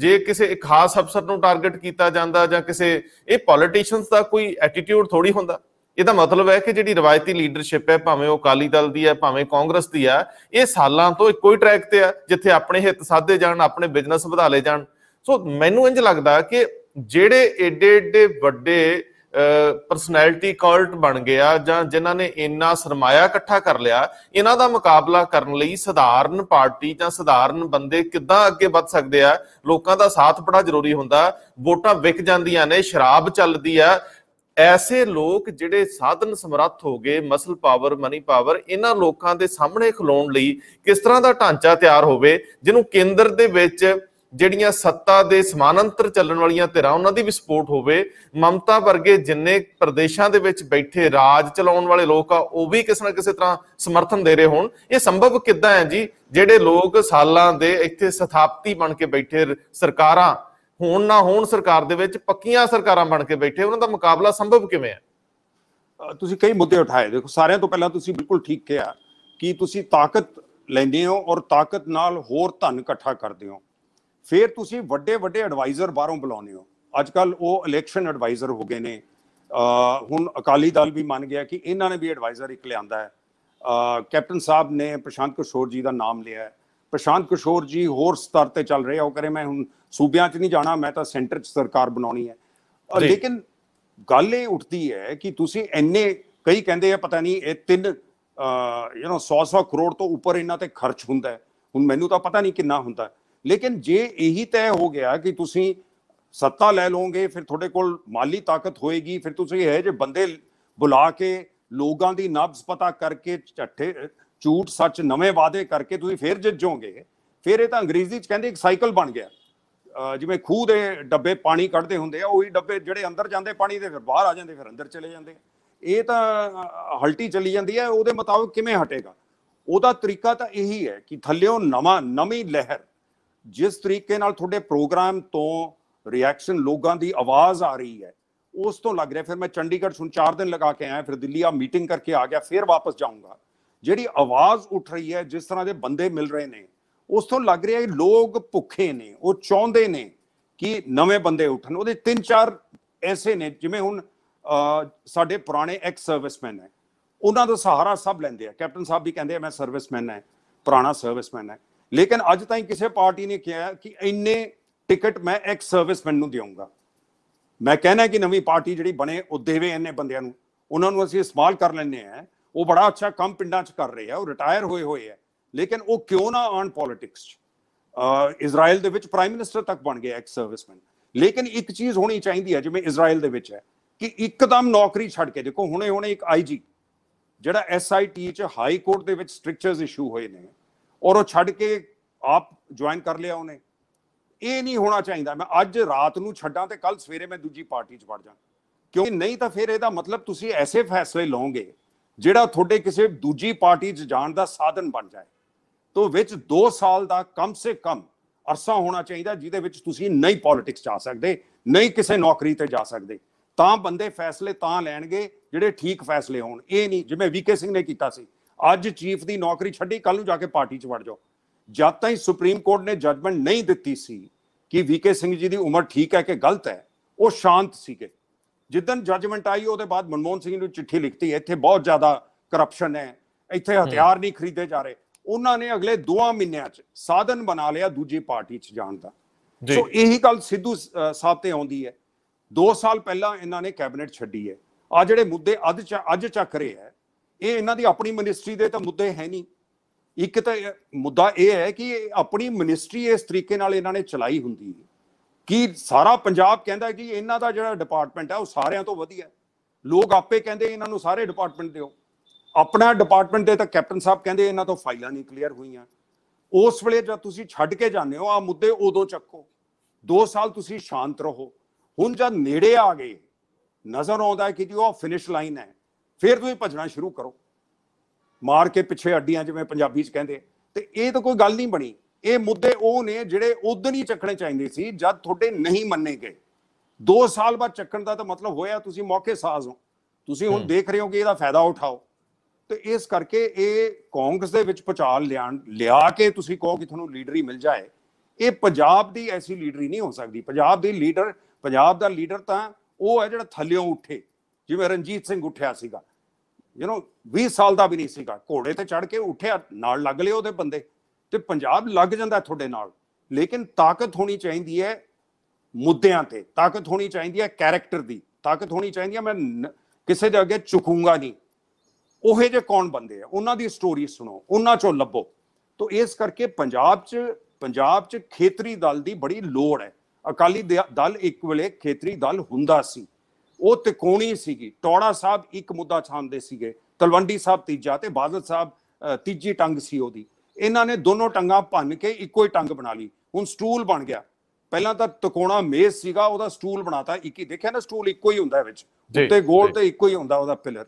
ਜੇ ਕਿਸੇ ਇੱਕ ਖਾਸ ਅਫਸਰ ਨੂੰ ਟਾਰਗੇਟ ਕੀਤਾ ਜਾਂਦਾ ਜਾਂ ਕਿਸੇ ਇਹ ਪੋਲੀਟੀਸ਼ੀਅਨਸ ਦਾ ਕੋਈ ਐਟੀਟਿਊਡ ਥੋੜੀ ਹੁੰਦਾ ਇਹਦਾ ਮਤਲਬ ਹੈ ਕਿ ਜਿਹੜੀ ਰਵਾਇਤੀ ਲੀਡਰਸ਼ਿਪ ਹੈ ਭਾਵੇਂ ਉਹ ਕਾਲੀ ਦਲ ਦੀ ਹੈ ਭਾਵੇਂ ਕਾਂਗਰਸ ਦੀ ਹੈ ਇਹ ਸਾਲਾਂ ਤੋਂ ਇੱਕੋ ਹੀ ਟਰੈਕ ਤੇ ਆ ਜਿੱਥੇ ਆਪਣੇ ਹਿੱਤ ਸਾਧੇ ਜਾਣ ਆਪਣੇ ਬਿਜ਼ਨਸ ਵਧਾ ਲਏ ਜਾਣ ਸੋ ਮੈਨੂੰ ਇੰਜ ਲੱਗਦਾ ਕਿ ਜਿਹੜੇ ਏਡੇ ਏਡੇ ਵੱਡੇ ਪਰਸਨੈਲਿਟੀ ਕਲਟ ਬਣ ਗਿਆ ਜਾਂ ਜਿਨ੍ਹਾਂ ਨੇ ਇੰਨਾ ਸਰਮਾਇਆ ਇਕੱਠਾ ਕਰ ਲਿਆ ਇਹਨਾਂ ਦਾ ਮੁਕਾਬਲਾ ਕਰਨ ਲਈ ਸਧਾਰਨ ਪਾਰਟੀ ਜਾਂ ਸਧਾਰਨ ਬੰਦੇ ਕਿੱਦਾਂ ਅੱਗੇ ਵੱਧ ਸਕਦੇ ਆ ਲੋਕਾਂ ਦਾ ਸਾਥ ਬੜਾ ਜ਼ਰੂਰੀ ਹੁੰਦਾ ਵੋਟਾਂ ਵਿਕ ਜਾਂਦੀਆਂ ਨੇ ਸ਼ਰਾਬ ਚੱਲਦੀ ਆ ਐਸੇ ਲੋਕ ਜਿਹੜੇ ਸਾਧਨ ਸਮਰੱਥ ਹੋ ਗਏ ਮਸਲ ਪਾਵਰ ਮਨੀ ਪਾਵਰ ਇਹਨਾਂ ਲੋਕਾਂ ਦੇ ਸਾਹਮਣੇ ਖਲੋਣ ਲਈ ਕਿਸ ਤਰ੍ਹਾਂ ਦਾ ਢਾਂਚਾ ਤਿਆਰ ਹੋਵੇ ਜਿਹਨੂੰ ਕੇਂਦਰ ਦੇ ਵਿੱਚ ਜਿਹੜੀਆਂ ਸੱਤਾ ਦੇ ਸਮਾਨਾਂਤਰ ਚੱਲਣ ਵਾਲੀਆਂ ਧਿਰਾਂ ਉਹਨਾਂ ਦੀ ਵੀ ਸਪੋਰਟ ਹੋਵੇ ਮਮਤਾ ਵਰਗੇ ਜਿੰਨੇ ਪ੍ਰਦੇਸ਼ਾਂ ਦੇ ਵਿੱਚ ਬੈਠੇ ਰਾਜ ਚਲਾਉਣ ਵਾਲੇ ਲੋਕ ਆ ਉਹ ਵੀ ਕਿਸੇ ਨਾ ਕਿਸੇ ਤਰ੍ਹਾਂ ਸਮਰਥਨ ਦੇ ਰਹੇ ਹੋਣ ਇਹ ਸੰਭਵ ਕਿੱਦਾਂ ਹੈ ਜੀ ਜਿਹੜੇ ਲੋਕ ਸਾਲਾਂ ਦੇ ਇੱਥੇ ਸਥਾਪਤੀ ਬਣ ਕੇ ਬੈਠੇ ਸਰਕਾਰਾਂ ਹੋਣ ਨਾ ਹੋਣ ਸਰਕਾਰ ਦੇ ਵਿੱਚ ਪੱਕੀਆਂ ਸਰਕਾਰਾਂ ਬਣ ਕੇ ਬੈਠੇ ਉਹਨਾਂ ਦਾ ਮੁਕਾਬਲਾ ਸੰਭਵ ਕਿਵੇਂ ਹੈ ਤੁਸੀਂ ਕਈ ਮੁੱਦੇ ਉਠਾਏ ਦੇਖੋ ਸਾਰਿਆਂ ਤੋਂ ਪਹਿਲਾਂ ਤੁਸੀਂ ਬਿਲਕੁਲ ਠੀਕ ਕਿਹਾ ਕਿ ਤੁਸੀਂ ਤਾਕਤ ਲੈਂਦੇ ਹੋ ਔਰ ਤਾਕਤ ਨਾਲ ਹੋਰ ਧਨ ਇਕੱਠਾ ਕਰਦੇ ਹੋ ਫਿਰ ਤੁਸੀਂ ਵੱਡੇ ਵੱਡੇ ਐਡਵਾਈਜ਼ਰ ਬਾਹਰੋਂ ਬੁਲਾਉਂਦੇ ਹੋ ਅੱਜ ਕੱਲ ਉਹ ਇਲੈਕਸ਼ਨ ਐਡਵਾਈਜ਼ਰ ਹੋ ਗਏ ਨੇ ਹੁਣ ਅਕਾਲੀ ਦਲ ਵੀ ਮੰਨ ਗਿਆ ਕਿ ਇਹਨਾਂ ਨੇ ਵੀ ਐਡਵਾਈਜ਼ਰ ਇੱਕ ਲਿਆਂਦਾ ਹੈ ਕੈਪਟਨ ਸਾਹਿਬ ਨੇ ਪ੍ਰਸ਼ਾਂਤ ਕਿਸ਼ੋਰ ਜੀ ਦਾ ਨਾਮ ਲਿਆ ਹੈ ਪ੍ਰਸ਼ਾਂਤ ਕਿਸ਼ੋਰ ਜੀ ਹੋਰ ਸਤਰ ਤੇ ਚੱਲ ਰਹੇ ਆ ਉਹ ਕਰੇ ਮੈਂ ਹੁਣ ਸੂਬਿਆਂ 'ਚ ਨਹੀਂ ਜਾਣਾ ਮੈਂ ਤਾਂ ਸੈਂਟਰ 'ਚ ਸਰਕਾਰ ਬਣਾਉਣੀ ਹੈ ਲੇਕਿਨ ਗੱਲ ਇਹ ਉੱਠਦੀ ਹੈ ਕਿ ਤੁਸੀਂ ਐਨੇ ਕਈ ਕਹਿੰਦੇ ਆ ਪਤਾ ਨਹੀਂ ਇਹ ਤਿੰਨ ਯੂ نو 100-100 ਕਰੋੜ ਤੋਂ ਉੱਪਰ ਇਹਨਾਂ ਤੇ ਖਰਚ ਹੁੰਦਾ ਹੈ ਹੁਣ ਮੈਨੂੰ ਤਾਂ ਪਤਾ ਨਹੀਂ ਕਿੰਨਾ ਹੁੰਦਾ ਲੇਕਿਨ ਜੇ ਇਹੀ ਤੈਅ ਹੋ ਗਿਆ ਕਿ ਤੁਸੀਂ ਸੱਤਾ ਲੈ ਲਓਗੇ ਫਿਰ ਤੁਹਾਡੇ ਕੋਲ ਮਾਲੀ ਤਾਕਤ ਹੋਏਗੀ ਫਿਰ ਤੁਸੀਂ ਇਹ ਜੇ ਬੰਦੇ ਬੁਲਾ ਕੇ ਲੋਕਾਂ ਦੀ ਨਬਜ਼ ਪਤਾ ਕਰਕੇ ਛੱਠੇ ਝੂਠ ਸੱਚ ਨਵੇਂ ਵਾਅਦੇ ਕਰਕੇ ਤੁਸੀਂ ਫਿਰ ਜਿੱਤ ਜਾਓਗੇ ਫਿਰ ਇਹ ਤਾਂ ਅੰਗਰੇਜ਼ੀ ਚ ਕਹਿੰਦੇ ਇੱਕ ਸਾਈਕਲ ਬਣ ਗਿਆ ਜਿਵੇਂ ਖੂਹ ਦੇ ਡੱਬੇ ਪਾਣੀ ਕੱਢਦੇ ਹੁੰਦੇ ਆ ਉਹੀ ਡੱਬੇ ਜਿਹੜੇ ਅੰਦਰ ਜਾਂਦੇ ਪਾਣੀ ਦੇ ਫਿਰ ਬਾਹਰ ਆ ਜਾਂਦੇ ਫਿਰ ਅੰਦਰ ਚਲੇ ਜਾਂਦੇ ਇਹ ਤਾਂ ਹਲਟੀ ਚਲੀ ਜਾਂਦੀ ਹੈ ਉਹਦੇ ਮੁਤਾਬਕ ਕਿਵੇਂ ਹਟੇਗਾ ਉਹਦਾ ਤਰੀਕਾ ਤਾਂ ਇਹੀ ਹੈ ਕਿ ਥੱਲਿਓਂ ਨਵਾਂ ਨਵੀਂ ਲਹਿਰ ਜਿਸ ਤਰੀਕੇ ਨਾਲ ਤੁਹਾਡੇ ਪ੍ਰੋਗਰਾਮ ਤੋਂ ਰਿਐਕਸ਼ਨ ਲੋਕਾਂ ਦੀ ਆਵਾਜ਼ ਆ ਰਹੀ ਹੈ ਉਸ ਤੋਂ ਲੱਗ ਰਿਹਾ ਫਿਰ ਮੈਂ ਚੰਡੀਗੜ੍ਹ ਸੁਣ 4 ਦਿਨ ਲਗਾ ਕੇ ਆਇਆ ਫਿਰ ਦਿੱਲੀ ਆ ਮੀਟਿੰਗ ਕਰਕੇ ਆ ਗਿਆ ਫਿਰ ਵਾਪਸ ਜਾਊਂਗਾ ਜਿਹੜੀ ਆਵਾਜ਼ ਉੱਠ ਰਹੀ ਹੈ ਜਿਸ ਤਰ੍ਹਾਂ ਦੇ ਬੰਦੇ ਮਿਲ ਰਹੇ ਨੇ ਉਸ ਤੋਂ ਲੱਗ ਰਿਹਾ ਹੈ ਲੋਕ ਭੁੱਖੇ ਨੇ ਉਹ ਚਾਹੁੰਦੇ ਨੇ ਕਿ ਨਵੇਂ ਬੰਦੇ ਉੱਠਣ ਉਹਦੇ ਤਿੰਨ ਚਾਰ ਐਸੇ ਨੇ ਜਿਵੇਂ ਹੁਣ ਸਾਡੇ ਪੁਰਾਣੇ ਐਕਸ ਸਰਵਿਸਮੈਨ ਹੈ ਉਹਨਾਂ ਦਾ ਸਹਾਰਾ ਸਭ ਲੈਂਦੇ ਆ ਕੈਪਟਨ ਸਾਹਿਬ ਵੀ ਕਹਿੰਦੇ ਆ ਮੈਂ ਸਰਵਿਸਮੈਨ ਹੈ ਪੁਰਾਣਾ ਸਰਵਿਸਮੈਨ ਹੈ ਲੇਕਿਨ ਅੱਜ ਤਾਈਂ ਕਿਸੇ ਪਾਰਟੀ ਨੇ ਕਿਹਾ ਕਿ ਇੰਨੇ ਟਿਕਟ ਮੈਂ ਐਕਸ ਸਰਵਿਸਮੈਨ ਨੂੰ ਦੇਵਾਂਗਾ ਮੈਂ ਕਹਿੰਦਾ ਕਿ ਨਵੀਂ ਪਾਰਟੀ ਜਿਹੜੀ ਬਣੇ ਉਹ ਦੇਵੇ ਇੰਨੇ ਬੰਦਿਆਂ ਨੂੰ ਉਹਨਾਂ ਨੂੰ ਅਸੀਂ ਇਸਤੇਮਾਲ ਕਰ ਲੈਣੇ ਆ ਉਹ ਬੜਾ ਅੱਛਾ ਕੰਮ ਪਿੰਡਾਂ 'ਚ ਕਰ ਰਹੇ ਆ ਉਹ ਰਿਟਾਇਰ ਹੋਏ ਹੋਏ ਆ ਲੇਕਿਨ ਉਹ ਕਿਉਂ ਨਾ ਆਨ ਪੋਲਿਟਿਕਸ 'ਚ ਇਜ਼ਰਾਈਲ ਦੇ ਵਿੱਚ ਪ੍ਰਾਈਮ ਮਿਨਿਸਟਰ ਤੱਕ ਬਣ ਗਿਆ ਇੱਕ ਸਰਵਿਸਮੈਨ ਲੇਕਿਨ ਇੱਕ ਚੀਜ਼ ਹੋਣੀ ਚਾਹੀਦੀ ਹੈ ਜਿਵੇਂ ਇਜ਼ਰਾਈਲ ਦੇ ਵਿੱਚ ਹੈ ਕਿ ਇੱਕਦਮ ਨੌਕਰੀ ਛੱਡ ਕੇ ਦੇਖੋ ਹੁਣੇ ਹੁਣੇ ਇੱਕ ਆਈਜੀ ਜਿਹੜਾ ਐਸਆਈਟੀ 'ਚ ਹਾਈ ਕੋਰਟ ਦੇ ਵਿੱਚ ਸਟ੍ਰਿਕਚਰਸ ਇਸ਼ੂ ਹੋਏ ਨੇ ਔਰ ਉਹ ਛੱਡ ਕੇ ਆਪ ਜੁਆਇਨ ਕਰ ਲਿਆ ਉਹਨੇ ਇਹ ਨਹੀਂ ਹੋਣਾ ਚਾਹੀਦਾ ਮੈਂ ਅੱਜ ਰਾਤ ਨੂੰ ਛੱਡਾਂ ਤੇ ਕੱਲ ਸਵੇਰੇ ਮੈਂ ਦੂਜੀ ਪਾਰਟੀ 'ਚ ਵੜ ਜਾ ਕਿਉਂਕਿ ਨਹੀਂ ਤਾਂ ਫਿਰ ਇਹਦਾ ਮਤਲਬ ਤੁਸੀਂ ਐਸੇ ਫੈਸਲੇ ਲਓਗੇ ਜਿਹੜਾ ਤੁਹਾਡੇ ਕਿਸੇ ਦੂਜੀ ਪਾਰਟੀ 'ਚ ਜਾਣ ਦਾ ਸਾਧਨ ਬਣ ਜਾਏ ਤੋਂ ਵਿੱਚ 2 ਸਾਲ ਦਾ ਕਮ ਸੇ ਕਮ ਅਰਸਾ ਹੋਣਾ ਚਾਹੀਦਾ ਜਿਹਦੇ ਵਿੱਚ ਤੁਸੀਂ ਨਹੀਂ ਪੋਲਿਟਿਕਸ ਜਾ ਸਕਦੇ ਨਹੀਂ ਕਿਸੇ ਨੌਕਰੀ ਤੇ ਜਾ ਸਕਦੇ ਤਾਂ ਬੰਦੇ ਫੈਸਲੇ ਤਾਂ ਲੈਣਗੇ ਜਿਹੜੇ ਠੀਕ ਫੈਸਲੇ ਹੋਣ ਇਹ ਨਹੀਂ ਜਿਵੇਂ ਵੀਕੇ ਸਿੰਘ ਨੇ ਕੀਤਾ ਸੀ ਅੱਜ ਚੀਫ ਦੀ ਨੌਕਰੀ ਛੱਡੀ ਕੱਲ ਨੂੰ ਜਾ ਕੇ ਪਾਰਟੀ 'ਚ ਵੜ ਜਾਓ ਜਦ ਤਾਈਂ ਸੁਪਰੀਮ ਕੋਰਟ ਨੇ ਜਜਮੈਂਟ ਨਹੀਂ ਦਿੱਤੀ ਸੀ ਕਿ ਵੀਕੇ ਸਿੰਘ ਜੀ ਦੀ ਉਮਰ ਠੀਕ ਹੈ ਕਿ ਗਲਤ ਹੈ ਉਹ ਸ਼ਾਂਤ ਸੀਗੇ ਜਿੱਦਨ ਜਜਮੈਂਟ ਆਈ ਉਹਦੇ ਬਾਅਦ ਮਨਮੋਹਨ ਸਿੰਘ ਨੂੰ ਚਿੱਠੀ ਲਿਖਤੀ ਇੱਥੇ ਬਹੁਤ ਜ਼ਿਆਦਾ ਕਰਪਸ਼ਨ ਹੈ ਇੱਥੇ ਹਥਿਆਰ ਨਹੀਂ ਖਰੀਦੇ ਜਾ ਰਹੇ ਉਹਨਾਂ ਨੇ ਅਗਲੇ 2 ਮਹੀਨਿਆਂ 'ਚ ਸਾਧਨ ਬਣਾ ਲਿਆ ਦੂਜੀ ਪਾਰਟੀ 'ਚ ਜਾਣ ਦਾ ਸੋ ਇਹੀ ਗੱਲ ਸਿੱਧੂ ਸਾਹਿਬ ਤੇ ਆਉਂਦੀ ਹੈ 2 ਸਾਲ ਪਹਿਲਾਂ ਇਹਨਾਂ ਨੇ ਕੈਬਨਿਟ ਛੱਡੀ ਹੈ ਆ ਜਿਹੜੇ ਮੁੱਦੇ ਅੱਜ ਅੱਜ ਚੱਕ ਰਹੇ ਹੈ ਇਹ ਇਹਨਾਂ ਦੀ ਆਪਣੀ ਮਿਨਿਸਟਰੀ ਦੇ ਤਾਂ ਮੁੱਦੇ ਹੈ ਨਹੀਂ ਇੱਕ ਤਾਂ ਮੁੱਦਾ ਇਹ ਹੈ ਕਿ ਆਪਣੀ ਮਿਨਿਸਟਰੀ ਇਸ ਤਰੀਕੇ ਨਾਲ ਇਹਨਾਂ ਨੇ ਚਲਾਈ ਹੁੰਦੀ ਹੈ ਕਿ ਸਾਰਾ ਪੰਜਾਬ ਕਹਿੰਦਾ ਕਿ ਇਹਨਾਂ ਦਾ ਜਿਹੜਾ ਡਿਪਾਰਟਮੈਂਟ ਹੈ ਉਹ ਸਾਰਿਆਂ ਤੋਂ ਵਧੀਆ ਲੋਕ ਆਪੇ ਕਹਿੰਦੇ ਇਹਨਾਂ ਨੂੰ ਸਾਰੇ ਡਿਪਾਰਟਮੈਂਟ ਦਿਓ ਆਪਣਾ ਡਿਪਾਰਟਮੈਂਟ ਦੇ ਤਾਂ ਕੈਪਟਨ ਸਾਹਿਬ ਕਹਿੰਦੇ ਇਹਨਾਂ ਤੋਂ ਫਾਈਲਾਂ ਨਹੀਂ ਕਲੀਅਰ ਹੋਈਆਂ ਉਸ ਵੇਲੇ ਜਦ ਤੁਸੀਂ ਛੱਡ ਕੇ ਜਾਂਦੇ ਹੋ ਆ ਮੁੱਦੇ ਉਦੋਂ ਚੱਕੋ 2 ਸਾਲ ਤੁਸੀਂ ਸ਼ਾਂਤ ਰਹੋ ਹੁਣ ਜਦ ਨੇੜੇ ਆ ਗਏ ਨਜ਼ਰ ਆਉਂਦਾ ਕਿ ਜੀ ਉਹ ਫਿਨਿਸ਼ ਲਾਈਨ ਹੈ ਫਿਰ ਤੁਸੀਂ ਭਜਣਾ ਸ਼ੁਰੂ ਕਰੋ ਮਾਰ ਕੇ ਪਿੱਛੇ ਅੱਡੀਆਂ ਜਿਵੇਂ ਪੰਜਾਬੀ 'ਚ ਕਹਿੰਦੇ ਤੇ ਇਹ ਤਾਂ ਕੋਈ ਗੱਲ ਨਹੀਂ ਬਣੀ ਇਹ ਮੁੱਦੇ ਉਹ ਨੇ ਜਿਹੜੇ ਉਦੋਂ ਹੀ ਚੱਕਣੇ ਚਾਹੀਦੇ ਸੀ ਜਦ ਤੁਹਾਡੇ ਨਹੀਂ ਮੰਨੇ ਗਏ 2 ਸਾਲ ਬਾਅਦ ਚੱਕਣ ਦਾ ਤਾਂ ਮਤਲਬ ਹੋਇਆ ਤੁਸੀਂ ਮੌਕੇ ਸਾਜ਼ ਹੋ ਤੁਸੀਂ ਹੁਣ ਦੇਖ ਰਹੇ ਹੋ ਕਿ ਇਹਦਾ ਫਾਇਦਾ ਉਠਾਓ ਤੇ ਇਸ ਕਰਕੇ ਇਹ ਕਾਂਗਰਸ ਦੇ ਵਿੱਚ ਪਚਾਲ ਲਿਆਣ ਲਿਆ ਕੇ ਤੁਸੀਂ ਕਹੋ ਕਿ ਤੁਹਾਨੂੰ ਲੀਡਰੀ ਮਿਲ ਜਾਏ ਇਹ ਪੰਜਾਬ ਦੀ ਐਸੀ ਲੀਡਰੀ ਨਹੀਂ ਹੋ ਸਕਦੀ ਪੰਜਾਬ ਦੇ ਲੀਡਰ ਪੰਜਾਬ ਦਾ ਲੀਡਰ ਤਾਂ ਉਹ ਹੈ ਜਿਹੜਾ ਥੱਲਿਓਂ ਉੱਠੇ ਜਿਵੇਂ ਰਣਜੀਤ ਸਿੰਘ ਉੱਠਿਆ ਸੀਗਾ ਯੂ نو 20 ਸਾਲ ਦਾ ਵੀ ਨਹੀਂ ਸੀਗਾ ਘੋੜੇ ਤੇ ਚੜ ਕੇ ਉੱਠਿਆ ਨਾਲ ਲੱਗ ਲਿਓ ਉਹਦੇ ਬੰਦੇ ਤੇ ਪੰਜਾਬ ਲੱਗ ਜਾਂਦਾ ਤੁਹਾਡੇ ਨਾਲ ਲੇਕਿਨ ਤਾਕਤ ਹੋਣੀ ਚਾਹੀਦੀ ਹੈ ਮੁੱਦਿਆਂ ਤੇ ਤਾਕਤ ਹੋਣੀ ਚਾਹੀਦੀ ਹੈ ਕੈਰੈਕਟਰ ਦੀ ਤਾਕਤ ਹੋਣੀ ਚਾਹੀਦੀ ਹੈ ਮੈਂ ਕਿਸੇ ਦੇ ਅੱਗੇ ਝੁਕੂੰਗਾ ਨਹੀਂ ਉਹੇ ਜੇ ਕੌਣ ਬੰਦੇ ਆ ਉਹਨਾਂ ਦੀ ਸਟੋਰੀ ਸੁਣੋ ਉਹਨਾਂ ਚੋਂ ਲੱਭੋ ਤੋਂ ਇਸ ਕਰਕੇ ਪੰਜਾਬ 'ਚ ਪੰਜਾਬ 'ਚ ਖੇਤਰੀ ਦਲ ਦੀ ਬੜੀ ਲੋੜ ਹੈ ਅਕਾਲੀ ਦਲ ਇੱਕ ਵੇਲੇ ਖੇਤਰੀ ਦਲ ਹੁੰਦਾ ਸੀ ਉਹ ਤਿਕੋਣੀ ਸੀਗੀ ਟੋੜਾ ਸਾਹਿਬ ਇੱਕ ਮੁੱਦਾ ਛਾਂਦੇ ਸੀਗੇ ਤਲਵੰਡੀ ਸਾਹਿਬ ਤੀਜਾ ਤੇ ਬਾਦਲ ਸਾਹਿਬ ਤੀਜੀ ਟੰਗ ਸੀ ਉਹਦੀ ਇਹਨਾਂ ਨੇ ਦੋਨੋਂ ਟੰਗਾਂ ਭੰਨ ਕੇ ਇੱਕੋ ਹੀ ਟੰਗ ਬਣਾ ਲਈ ਹੁਣ ਸਟੂਲ ਬਣ ਗਿਆ ਪਹਿਲਾਂ ਤਾਂ ਤਿਕੋਣਾ ਮੇਜ਼ ਸੀਗਾ ਉਹਦਾ ਸਟੂਲ ਬਣਾਤਾ ਇੱਕ ਹੀ ਦੇਖਿਆ ਨਾ ਸਟੂਲ ਇੱਕੋ ਹੀ ਹੁੰਦਾ ਵਿੱਚ ਉੱਤੇ ਗੋਲ ਤੇ ਇੱਕੋ ਹੀ ਹੁੰਦਾ ਉਹਦਾ ਪਿਲਰ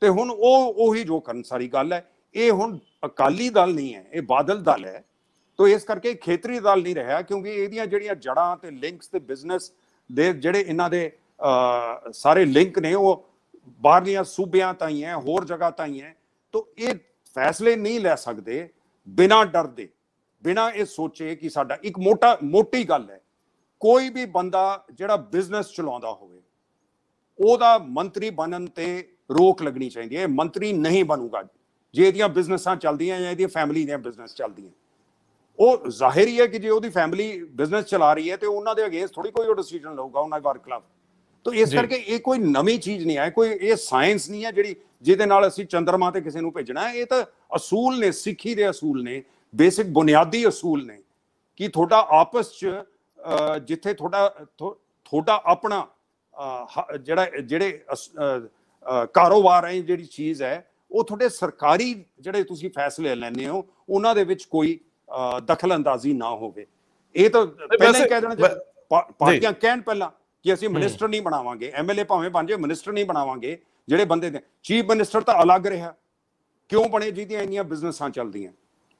ਤੇ ਹੁਣ ਉਹ ਉਹੀ ਜੋ ਕਰਨ ਸਾਰੀ ਗੱਲ ਹੈ ਇਹ ਹੁਣ ਅਕਾਲੀ ਦਲ ਨਹੀਂ ਹੈ ਇਹ ਬਾਦਲ ਦਲ ਹੈ ਤੋ ਇਸ ਕਰਕੇ ਖੇਤਰੀ ਦਲ ਨਹੀਂ ਰਿਹਾ ਕਿਉਂਕਿ ਇਹਦੀਆਂ ਜਿਹੜੀਆਂ ਜੜਾਂ ਤੇ ਲਿੰਕਸ ਤੇ ਬਿਜ਼ਨਸ ਦੇ ਜਿਹੜੇ ਇਹਨਾਂ ਦੇ ਸਾਰੇ ਲਿੰਕ ਨੇ ਉਹ ਬਾਹਰਲੀਆਂ ਸੂਬਿਆਂ ਤਾਂ ਹੀ ਹੈ ਹੋਰ ਜਗ੍ਹਾ ਤਾਂ ਹੀ ਹੈ ਤੋਂ ਇਹ ਫੈਸਲੇ ਨਹੀਂ ਲੈ ਸਕਦੇ ਬਿਨਾ ਡਰ ਦੇ ਬਿਨਾ ਇਹ ਸੋਚੇ ਕਿ ਸਾਡਾ ਇੱਕ ਮੋਟਾ ਮੋਟੀ ਗੱਲ ਹੈ ਕੋਈ ਵੀ ਬੰਦਾ ਜਿਹੜਾ ਬਿਜ਼ਨਸ ਚਲਾਉਂਦਾ ਹੋਵੇ ਉਹਦਾ ਮੰਤਰੀ ਬਣਨ ਤੇ ਰੋਕ ਲੱਗਣੀ ਚਾਹੀਦੀ ਹੈ ਮੰਤਰੀ ਨਹੀਂ ਬਣੂਗਾ ਜੇ ਇਹਦੀਆਂ ਬਿਜ਼ਨਸਾਂ ਚੱਲਦੀਆਂ ਜਾਂ ਇਹਦੀ ਫੈਮਿਲੀ ਦੀਆਂ ਬਿਜ਼ਨਸ ਚੱਲਦੀਆਂ ਉਹ ਜ਼ਾਹਿਰ ਹੀ ਹੈ ਕਿ ਜੇ ਉਹਦੀ ਫੈਮਿਲੀ ਬਿਜ਼ਨਸ ਚਲਾ ਰਹੀ ਹੈ ਤੇ ਉਹਨਾਂ ਦੇ ਅਗੇਂਸਟ ਥੋੜੀ ਕੋਈ ਉਹ ਡਿਸੀਜਨ ਲਊਗਾ ਉਹਨਾਂ ਦੇ ਖਿਲਾਫ ਤੋ ਇਸ ਕਰਕੇ ਇਹ ਕੋਈ ਨਵੀਂ ਚੀਜ਼ ਨਹੀਂ ਹੈ ਕੋਈ ਇਹ ਸਾਇੰਸ ਨਹੀਂ ਹੈ ਜਿਹੜੀ ਜਿਹਦੇ ਨਾਲ ਅਸੀਂ ਚੰਦਰਮਾ ਤੇ ਕਿਸੇ ਨੂੰ ਭੇਜਣਾ ਹੈ ਇਹ ਤਾਂ ਅਸੂਲ ਨੇ ਸਿੱਖੀ ਦੇ ਅਸੂਲ ਨੇ ਬੇਸਿਕ ਬੁਨਿਆਦੀ ਅਸੂਲ ਨੇ ਕਿ ਤੁਹਾਡਾ ਆਪਸ ਚ ਜਿੱਥੇ ਤੁਹਾਡਾ ਤੁਹਾਡਾ ਆਪਣਾ ਜਿਹੜਾ ਜਿਹੜੇ ਕਾਰੋਬਾਰ ਹੈ ਜਿਹੜੀ ਚੀਜ਼ ਹੈ ਉਹ ਤੁਹਾਡੇ ਸਰਕਾਰੀ ਜਿਹੜੇ ਤੁਸੀਂ ਫੈਸਲੇ ਲੈਣੇ ਹੋ ਉਹਨਾਂ ਦੇ ਵਿੱਚ ਕੋਈ ਦਖਲ ਅੰਦਾਜ਼ੀ ਨਾ ਹੋਵੇ ਇਹ ਤਾਂ ਪਹਿਲਾਂ ਹੀ ਕਹਿ ਦੇਣਾ ਪਾਰਟੀਆਂ ਕਹਿਣ ਪਹਿਲਾਂ ਕਿ ਅਸੀਂ ਮਿਨਿਸਟਰ ਨਹੀਂ ਬਣਾਵਾਂਗੇ ਐਮਐਲਏ ਭਾਵੇਂ ਬਣ ਜੇ ਮਿਨਿਸਟਰ ਨਹੀਂ ਬਣਾਵਾਂਗੇ ਜਿਹੜੇ ਬੰਦੇ ਨੇ ਚੀਫ ਮਿਨਿਸਟਰ ਤਾਂ ਅਲੱਗ ਰਿਹਾ ਕਿਉਂ ਬਣੇ ਜਿਹਦੀਆਂ ਇੰਨੀਆਂ ਬਿਜ਼ਨਸਾਂ ਚੱਲਦੀਆਂ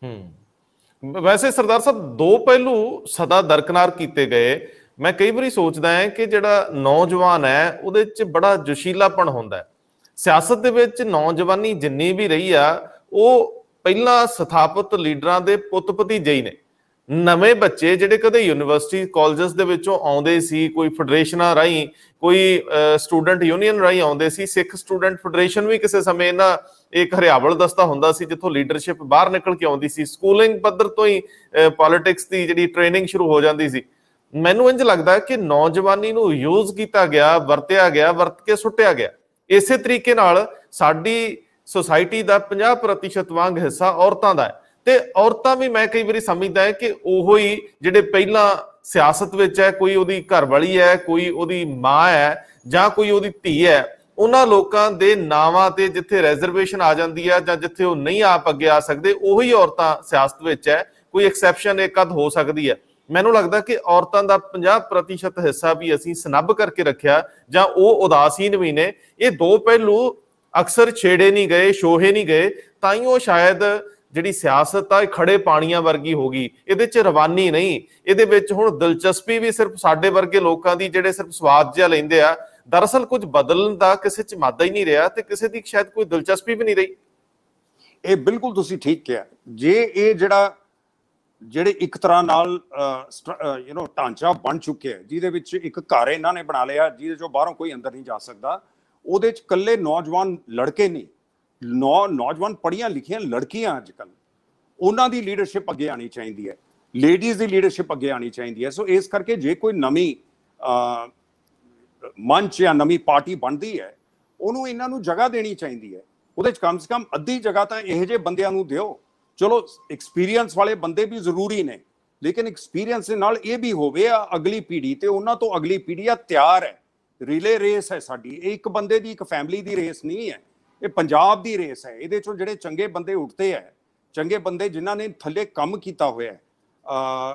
ਹੂੰ ਵੈਸੇ ਸਰਦਾਰ ਸਾਹਿਬ ਦੋ ਪਹਿਲੂ ਸਦਾ ਦਰਕਨਾਰ ਕੀਤੇ ਗਏ ਮੈਂ ਕਈ ਵਾਰੀ ਸੋਚਦਾ ਹਾਂ ਕਿ ਜਿਹੜਾ ਨੌਜਵਾਨ ਹੈ ਉਹਦੇ ਵਿੱਚ ਬੜਾ ਜੋਸ਼ੀਲਾਪਣ ਹੁੰਦਾ ਹੈ ਸਿਆਸਤ ਦੇ ਵਿੱਚ ਨੌਜਵਾਨੀ ਜਿੰਨੀ ਵੀ ਰਹੀ ਆ ਉਹ ਪਹਿਲਾਂ ਸਥਾਪਿਤ ਲੀਡਰਾਂ ਦੇ ਪੁੱਤਪਤੀ ਜਈ ਨੇ ਨਵੇਂ ਬੱਚੇ ਜਿਹੜੇ ਕਦੇ ਯੂਨੀਵਰਸਿਟੀ ਕਾਲਜਸ ਦੇ ਵਿੱਚੋਂ ਆਉਂਦੇ ਸੀ ਕੋਈ ਫੈਡਰੇਸ਼ਨਾਂ ਰਾਹੀਂ ਕੋਈ ਸਟੂਡੈਂਟ ਯੂਨੀਅਨ ਰਾਹੀਂ ਆਉਂਦੇ ਸੀ ਸਿੱਖ ਸਟੂਡੈਂਟ ਫੈਡਰੇਸ਼ਨ ਵੀ ਕਿਸੇ ਸਮੇਂ ਇਹਨਾਂ ਇੱਕ ਹਰਿਆਵਲ ਦਸਤਾ ਹੁੰਦਾ ਸੀ ਜਿੱਥੋਂ ਲੀਡਰਸ਼ਿਪ ਬਾਹਰ ਨਿਕਲ ਕੇ ਆਉਂਦੀ ਸੀ ਸਕੂਲਿੰਗ ਪੱਧਰ ਤੋਂ ਹੀ ਪੋਲਿਟਿਕਸ ਦੀ ਜਿਹੜੀ ਟ੍ਰੇਨਿੰਗ ਸ਼ੁਰੂ ਹੋ ਜਾਂਦੀ ਸੀ ਮੈਨੂੰ ਇੰਜ ਲੱਗਦਾ ਕਿ ਨੌਜਵਾਨੀ ਨੂੰ ਯੂਜ਼ ਕੀਤਾ ਗਿਆ ਵਰਤਿਆ ਗਿਆ ਵਰਤ ਕੇ ਸੁੱਟਿਆ ਗਿਆ ਇਸੇ ਤਰੀਕੇ ਨਾਲ ਸਾਡੀ ਸੋਸਾਇਟੀ ਦਾ 50% ਵਾਂਗ ਹਿੱਸਾ ਔਰਤਾਂ ਦਾ ਹੈ ਤੇ ਔਰਤਾਂ ਵੀ ਮੈਂ ਕਈ ਵਾਰੀ ਸਮਝਦਾ ਹੈ ਕਿ ਉਹੋ ਹੀ ਜਿਹੜੇ ਪਹਿਲਾਂ ਸਿਆਸਤ ਵਿੱਚ ਹੈ ਕੋਈ ਉਹਦੀ ਘਰ ਵਾਲੀ ਹੈ ਕੋਈ ਉਹਦੀ ਮਾਂ ਹੈ ਜਾਂ ਕੋਈ ਉਹਦੀ ਧੀ ਹੈ ਉਹਨਾਂ ਲੋਕਾਂ ਦੇ ਨਾਵਾਂ ਤੇ ਜਿੱਥੇ ਰਿਜ਼ਰਵੇਸ਼ਨ ਆ ਜਾਂਦੀ ਹੈ ਜਾਂ ਜਿੱਥੇ ਉਹ ਨਹੀਂ ਆਪ ਅੱਗੇ ਆ ਸਕਦੇ ਉਹੀ ਔਰਤਾਂ ਸਿਆਸਤ ਵਿੱਚ ਹੈ ਕੋਈ ਐਕਸੈਪਸ਼ਨ ਇੱਕ ਅਦ ਹੋ ਸਕਦੀ ਹੈ ਮੈਨੂੰ ਲੱਗਦਾ ਕਿ ਔਰਤਾਂ ਦਾ 50% ਹਿੱਸਾ ਵੀ ਅਸੀਂ ਸਨੱਬ ਕਰਕੇ ਰੱਖਿਆ ਜਾਂ ਉਹ ਉਦਾਸੀਨ ਵੀ ਨੇ ਇਹ ਦੋ ਪਹਿਲੂ ਅਕਸਰ ਛੇੜੇ ਨਹੀਂ ਗਏ ਸ਼ੋਹੇ ਨਹੀਂ ਗਏ ਤਾਂ ਹੀ ਉਹ ਸ਼ਾਇਦ ਜਿਹੜੀ ਸਿਆਸਤ ਆ ਇਹ ਖੜੇ ਪਾਣੀਆਂ ਵਰਗੀ ਹੋ ਗਈ ਇਹਦੇ ਚ ਰਵਾਨੀ ਨਹੀਂ ਇਹਦੇ ਵਿੱਚ ਹੁਣ ਦਿਲਚਸਪੀ ਵੀ ਸਿਰਫ ਸਾਡੇ ਵਰਗੇ ਲੋਕਾਂ ਦੀ ਜਿਹੜੇ ਸਿਰਫ ਸਵਾਦ ਜਿਹਾ ਲੈਂਦੇ ਆ ਦਰਅਸਲ ਕੁਝ ਬਦਲਣ ਦਾ ਕਿਸੇ ਚ ਮਾਦਾ ਹੀ ਨਹੀਂ ਰਿਹਾ ਤੇ ਕਿਸੇ ਦੀ ਸ਼ਾਇਦ ਕੋਈ ਦਿਲਚਸਪੀ ਵੀ ਨਹੀਂ ਰਹੀ ਇਹ ਬਿਲਕੁਲ ਤੁਸੀਂ ਠੀਕ ਕਿਹਾ ਜੇ ਇਹ ਜਿਹੜਾ ਜਿਹੜੇ ਇੱਕ ਤਰ੍ਹਾਂ ਨਾਲ ਯੂ نو ਢਾਂਚਾ ਬਣ ਚੁੱਕਿਆ ਹੈ ਜਿਹਦੇ ਵਿੱਚ ਇੱਕ ਘਰ ਇਹਨਾਂ ਨੇ ਬਣਾ ਲਿਆ ਜਿਹਦੇ ਚੋਂ ਬਾਹਰੋਂ ਕੋਈ ਅੰਦਰ ਨਹੀਂ ਜਾ ਸਕਦਾ ਉਹਦੇ ਚ ਇਕੱਲੇ ਨੌਜਵਾਨ ਲੜਕੇ ਨਹੀਂ ਨੌ ਨੌਜਵਾਨ ਪੜੀਆਂ ਲਿਖੀਆਂ ਲੜਕੀਆਂ ਅੱਜ ਕੱਲ ਉਹਨਾਂ ਦੀ ਲੀਡਰਸ਼ਿਪ ਅੱਗੇ ਆਣੀ ਚਾਹੀਦੀ ਹੈ ਲੇਡੀਜ਼ ਦੀ ਲੀਡਰਸ਼ਿਪ ਅੱਗੇ ਆਣੀ ਚਾਹੀਦੀ ਹੈ ਸੋ ਇਸ ਕਰਕੇ ਜੇ ਕੋਈ ਨਵੀਂ ਮੰਚ ਜਾਂ ਨਵੀਂ ਪਾਰਟੀ ਬਣਦੀ ਹੈ ਉਹਨੂੰ ਇਹਨਾਂ ਨੂੰ ਜਗ੍ਹਾ ਦੇਣੀ ਚਾਹੀਦੀ ਹੈ ਉਹਦੇ ਚ ਕਮ ਸੇ ਕਮ ਅੱਧੀ ਜਗ੍ਹਾ ਤਾਂ ਇਹੋ ਜਿਹੇ ਬੰਦਿਆਂ ਨੂੰ ਦਿਓ ਚਲੋ ਐਕਸਪੀਰੀਅੰਸ ਵਾਲੇ ਬੰਦੇ ਵੀ ਜ਼ਰੂਰੀ ਨੇ ਲੇਕਿਨ ਐਕਸਪੀਰੀਅੰਸ ਦੇ ਨਾਲ ਇਹ ਵੀ ਹੋਵੇ ਆ ਅਗਲੀ ਪੀੜ੍ਹੀ ਤੇ ਉਹਨਾਂ ਤੋਂ ਅਗਲੀ ਪੀੜ੍ਹੀ ਆ ਤਿਆਰ ਹੈ ਰਿਲੇ ਰੇਸ ਹੈ ਸਾਡੀ ਇਹ ਇੱਕ ਬੰਦੇ ਦੀ ਇੱਕ ਫੈਮਿਲੀ ਦੀ ਰੇਸ ਨਹੀਂ ਹੈ ਇਹ ਪੰਜਾਬ ਦੀ ਰੇਸ ਹੈ ਇਹਦੇ ਚੋਂ ਜਿਹੜੇ ਚੰਗੇ ਬੰਦੇ ਉੱਠਦੇ ਆ ਚੰਗੇ ਬੰਦੇ ਜਿਨ੍ਹਾਂ ਨੇ ਥੱਲੇ ਕੰਮ ਕੀਤਾ ਹੋਇਆ ਹੈ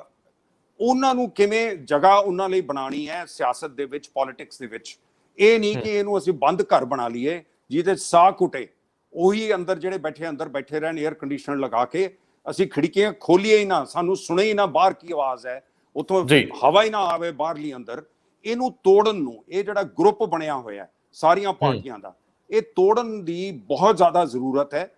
ਉਹਨਾਂ ਨੂੰ ਕਿਵੇਂ ਜਗ੍ਹਾ ਉਹਨਾਂ ਲਈ ਬਣਾਣੀ ਹੈ ਸਿਆਸਤ ਦੇ ਵਿੱਚ ਪੋਲਿਟਿਕਸ ਦੇ ਵਿੱਚ ਇਹ ਨਹੀਂ ਕਿ ਇਹਨੂੰ ਅਸੀਂ ਬੰਦ ਘਰ ਬਣਾ ਲਈਏ ਜਿਹਦੇ ਸਾਹ ਘੁੱਟੇ ਉਹੀ ਅੰਦਰ ਜਿਹੜੇ ਬੈਠੇ ਅੰਦਰ ਬੈਠੇ ਰਹਿਣ 에ਅਰ ਕੰਡੀਸ਼ਨਰ ਲਗਾ ਕੇ ਅਸੀਂ ਖਿੜਕੀਆਂ ਖੋਲੀਏ ਹੀ ਨਾ ਸਾਨੂੰ ਸੁਣੇ ਹੀ ਨਾ ਬਾਹਰ ਕੀ ਆਵਾਜ਼ ਹੈ ਉਥੋਂ ਹਵਾ ਹੀ ਨਾ ਆਵੇ ਬਾਹਰਲੀ ਅੰਦਰ ਇਹਨੂੰ ਤੋੜਨ ਨੂੰ ਇਹ ਜਿਹੜਾ ਗਰੁੱਪ ਬਣਿਆ ਹੋਇਆ ਸਾਰੀਆਂ ਪਾਰਟੀਆਂ ਦਾ ਇਹ ਤੋੜਨ ਦੀ ਬਹੁਤ ਜ਼ਿਆਦਾ ਜ਼ਰੂਰਤ ਹੈ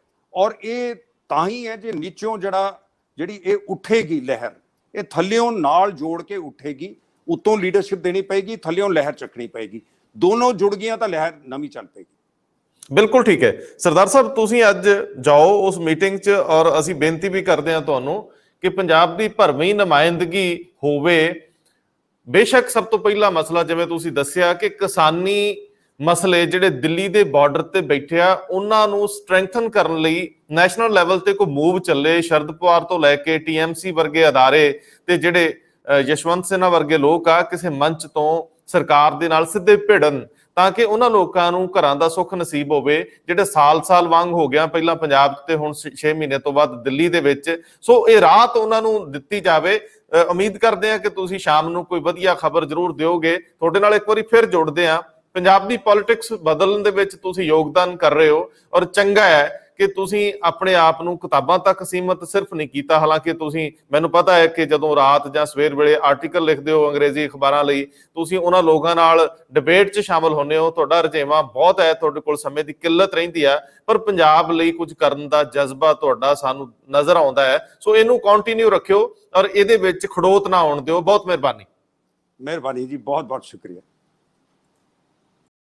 ਔਰ ਇਹ ਤਾਂ ਹੀ ਹੈ ਜੇ ਨੀਚੋਂ ਜਿਹੜਾ ਜਿਹੜੀ ਇਹ ਉੱਠੇਗੀ ਲਹਿਰ ਇਹ ਥੱਲਿਓਂ ਨਾਲ ਜੋੜ ਕੇ ਉੱਠੇਗੀ ਉਤੋਂ ਲੀਡਰਸ਼ਿਪ ਦੇਣੀ ਪਏਗੀ ਥੱਲਿਓਂ ਲਹਿਰ ਚੱਕਣੀ ਪਏਗੀ ਦੋਨੋਂ ਜੁੜ ਗਈਆਂ ਤਾਂ ਲਹਿਰ ਨਵੀਂ ਚੱਲ ਪਏਗੀ ਬਿਲਕੁਲ ਠੀਕ ਹੈ ਸਰਦਾਰ ਸਾਹਿਬ ਤੁਸੀਂ ਅੱਜ ਜਾਓ ਉਸ ਮੀਟਿੰਗ 'ਚ ਔਰ ਅਸੀਂ ਬੇਨਤੀ ਵੀ ਕਰਦੇ ਹਾਂ ਤੁਹਾਨੂੰ ਕਿ ਪੰਜਾਬ ਦੀ ਭਰਵੀਂ ਨਮਾਇੰਦਗੀ ਹੋਵੇ ਬੇਸ਼ੱਕ ਸਭ ਤੋਂ ਪਹਿਲਾ ਮਸਲਾ ਜਿਵੇਂ ਤੁਸੀਂ ਦੱਸਿਆ ਕਿ ਕਿਸਾਨੀ ਮਸਲੇ ਜਿਹੜੇ ਦਿੱਲੀ ਦੇ ਬਾਰਡਰ ਤੇ ਬੈਠੇ ਆ ਉਹਨਾਂ ਨੂੰ ਸਟਰੈਂਥਨ ਕਰਨ ਲਈ ਨੈਸ਼ਨਲ ਲੈਵਲ ਤੇ ਕੋਈ ਮੂਵ ਚੱਲੇ ਸ਼ਰਦ ਪਵਾਰ ਤੋਂ ਲੈ ਕੇ ਟੀਐਮਸੀ ਵਰਗੇ ਅਦਾਰੇ ਤੇ ਜਿਹੜੇ ਯਸ਼ਵੰਤ ਸਿਨਾ ਵਰਗੇ ਲੋਕ ਆ ਕਿਸੇ ਮੰਚ ਤੋਂ ਸਰਕਾਰ ਦੇ ਨਾਲ ਸਿੱਧੇ ਭਿੜਨ ਤਾਂ ਕਿ ਉਹਨਾਂ ਲੋਕਾਂ ਨੂੰ ਘਰਾਂ ਦਾ ਸੁੱਖ ਨਸੀਬ ਹੋਵੇ ਜਿਹੜੇ ਸਾਲ-ਸਾਲ ਵਾਂਗ ਹੋ ਗਿਆ ਪਹਿਲਾਂ ਪੰਜਾਬ ਤੇ ਹੁਣ 6 ਮਹੀਨੇ ਤੋਂ ਬਾਅਦ ਦਿੱਲੀ ਦੇ ਵਿੱਚ ਸੋ ਇਹ ਰਾਤ ਉਹਨਾਂ ਨੂੰ ਦਿੱਤੀ ਜਾਵੇ ਉਮੀਦ ਕਰਦੇ ਆ ਕਿ ਤੁਸੀਂ ਸ਼ਾਮ ਨੂੰ ਕੋਈ ਵਧੀਆ ਖਬਰ ਜ਼ਰੂਰ ਦਿਓਗੇ ਤੁਹਾਡੇ ਨਾਲ ਇੱਕ ਵਾਰੀ ਫਿਰ ਜੁੜਦੇ ਆ ਪੰਜਾਬ ਦੀ ਪੋਲਿਟਿਕਸ ਬਦਲਣ ਦੇ ਵਿੱਚ ਤੁਸੀਂ ਯੋਗਦਾਨ ਕਰ ਰਹੇ ਹੋ ਔਰ ਚੰਗਾ ਹੈ ਕਿ ਤੁਸੀਂ ਆਪਣੇ ਆਪ ਨੂੰ ਕਿਤਾਬਾਂ ਤੱਕ ਸੀਮਤ ਸਿਰਫ ਨਹੀਂ ਕੀਤਾ ਹਾਲਾਂਕਿ ਤੁਸੀਂ ਮੈਨੂੰ ਪਤਾ ਹੈ ਕਿ ਜਦੋਂ ਰਾਤ ਜਾਂ ਸਵੇਰ ਵੇਲੇ ਆਰਟੀਕਲ ਲਿਖਦੇ ਹੋ ਅੰਗਰੇਜ਼ੀ ਅਖਬਾਰਾਂ ਲਈ ਤੁਸੀਂ ਉਹਨਾਂ ਲੋਕਾਂ ਨਾਲ ਡਿਬੇਟ 'ਚ ਸ਼ਾਮਲ ਹੁੰਦੇ ਹੋ ਤੁਹਾਡਾ ਰਜੇਵਾ ਬਹੁਤ ਹੈ ਤੁਹਾਡੇ ਕੋਲ ਸਮੇਂ ਦੀ ਕਿੱਲਤ ਰਹਿੰਦੀ ਆ ਪਰ ਪੰਜਾਬ ਲਈ ਕੁਝ ਕਰਨ ਦਾ ਜਜ਼ਬਾ ਤੁਹਾਡਾ ਸਾਨੂੰ ਨਜ਼ਰ ਆਉਂਦਾ ਹੈ ਸੋ ਇਹਨੂੰ ਕੰਟੀਨਿਊ ਰੱਖਿਓ ਔਰ ਇਹਦੇ ਵਿੱਚ ਖੜੋਤ ਨਾ ਆਉਣ ਦਿਓ ਬਹੁਤ ਮਿਹਰਬਾਨੀ ਮਿਹਰਬਾਨੀ ਜੀ ਬਹੁਤ ਬਹੁਤ ਸ਼ੁਕਰੀਆ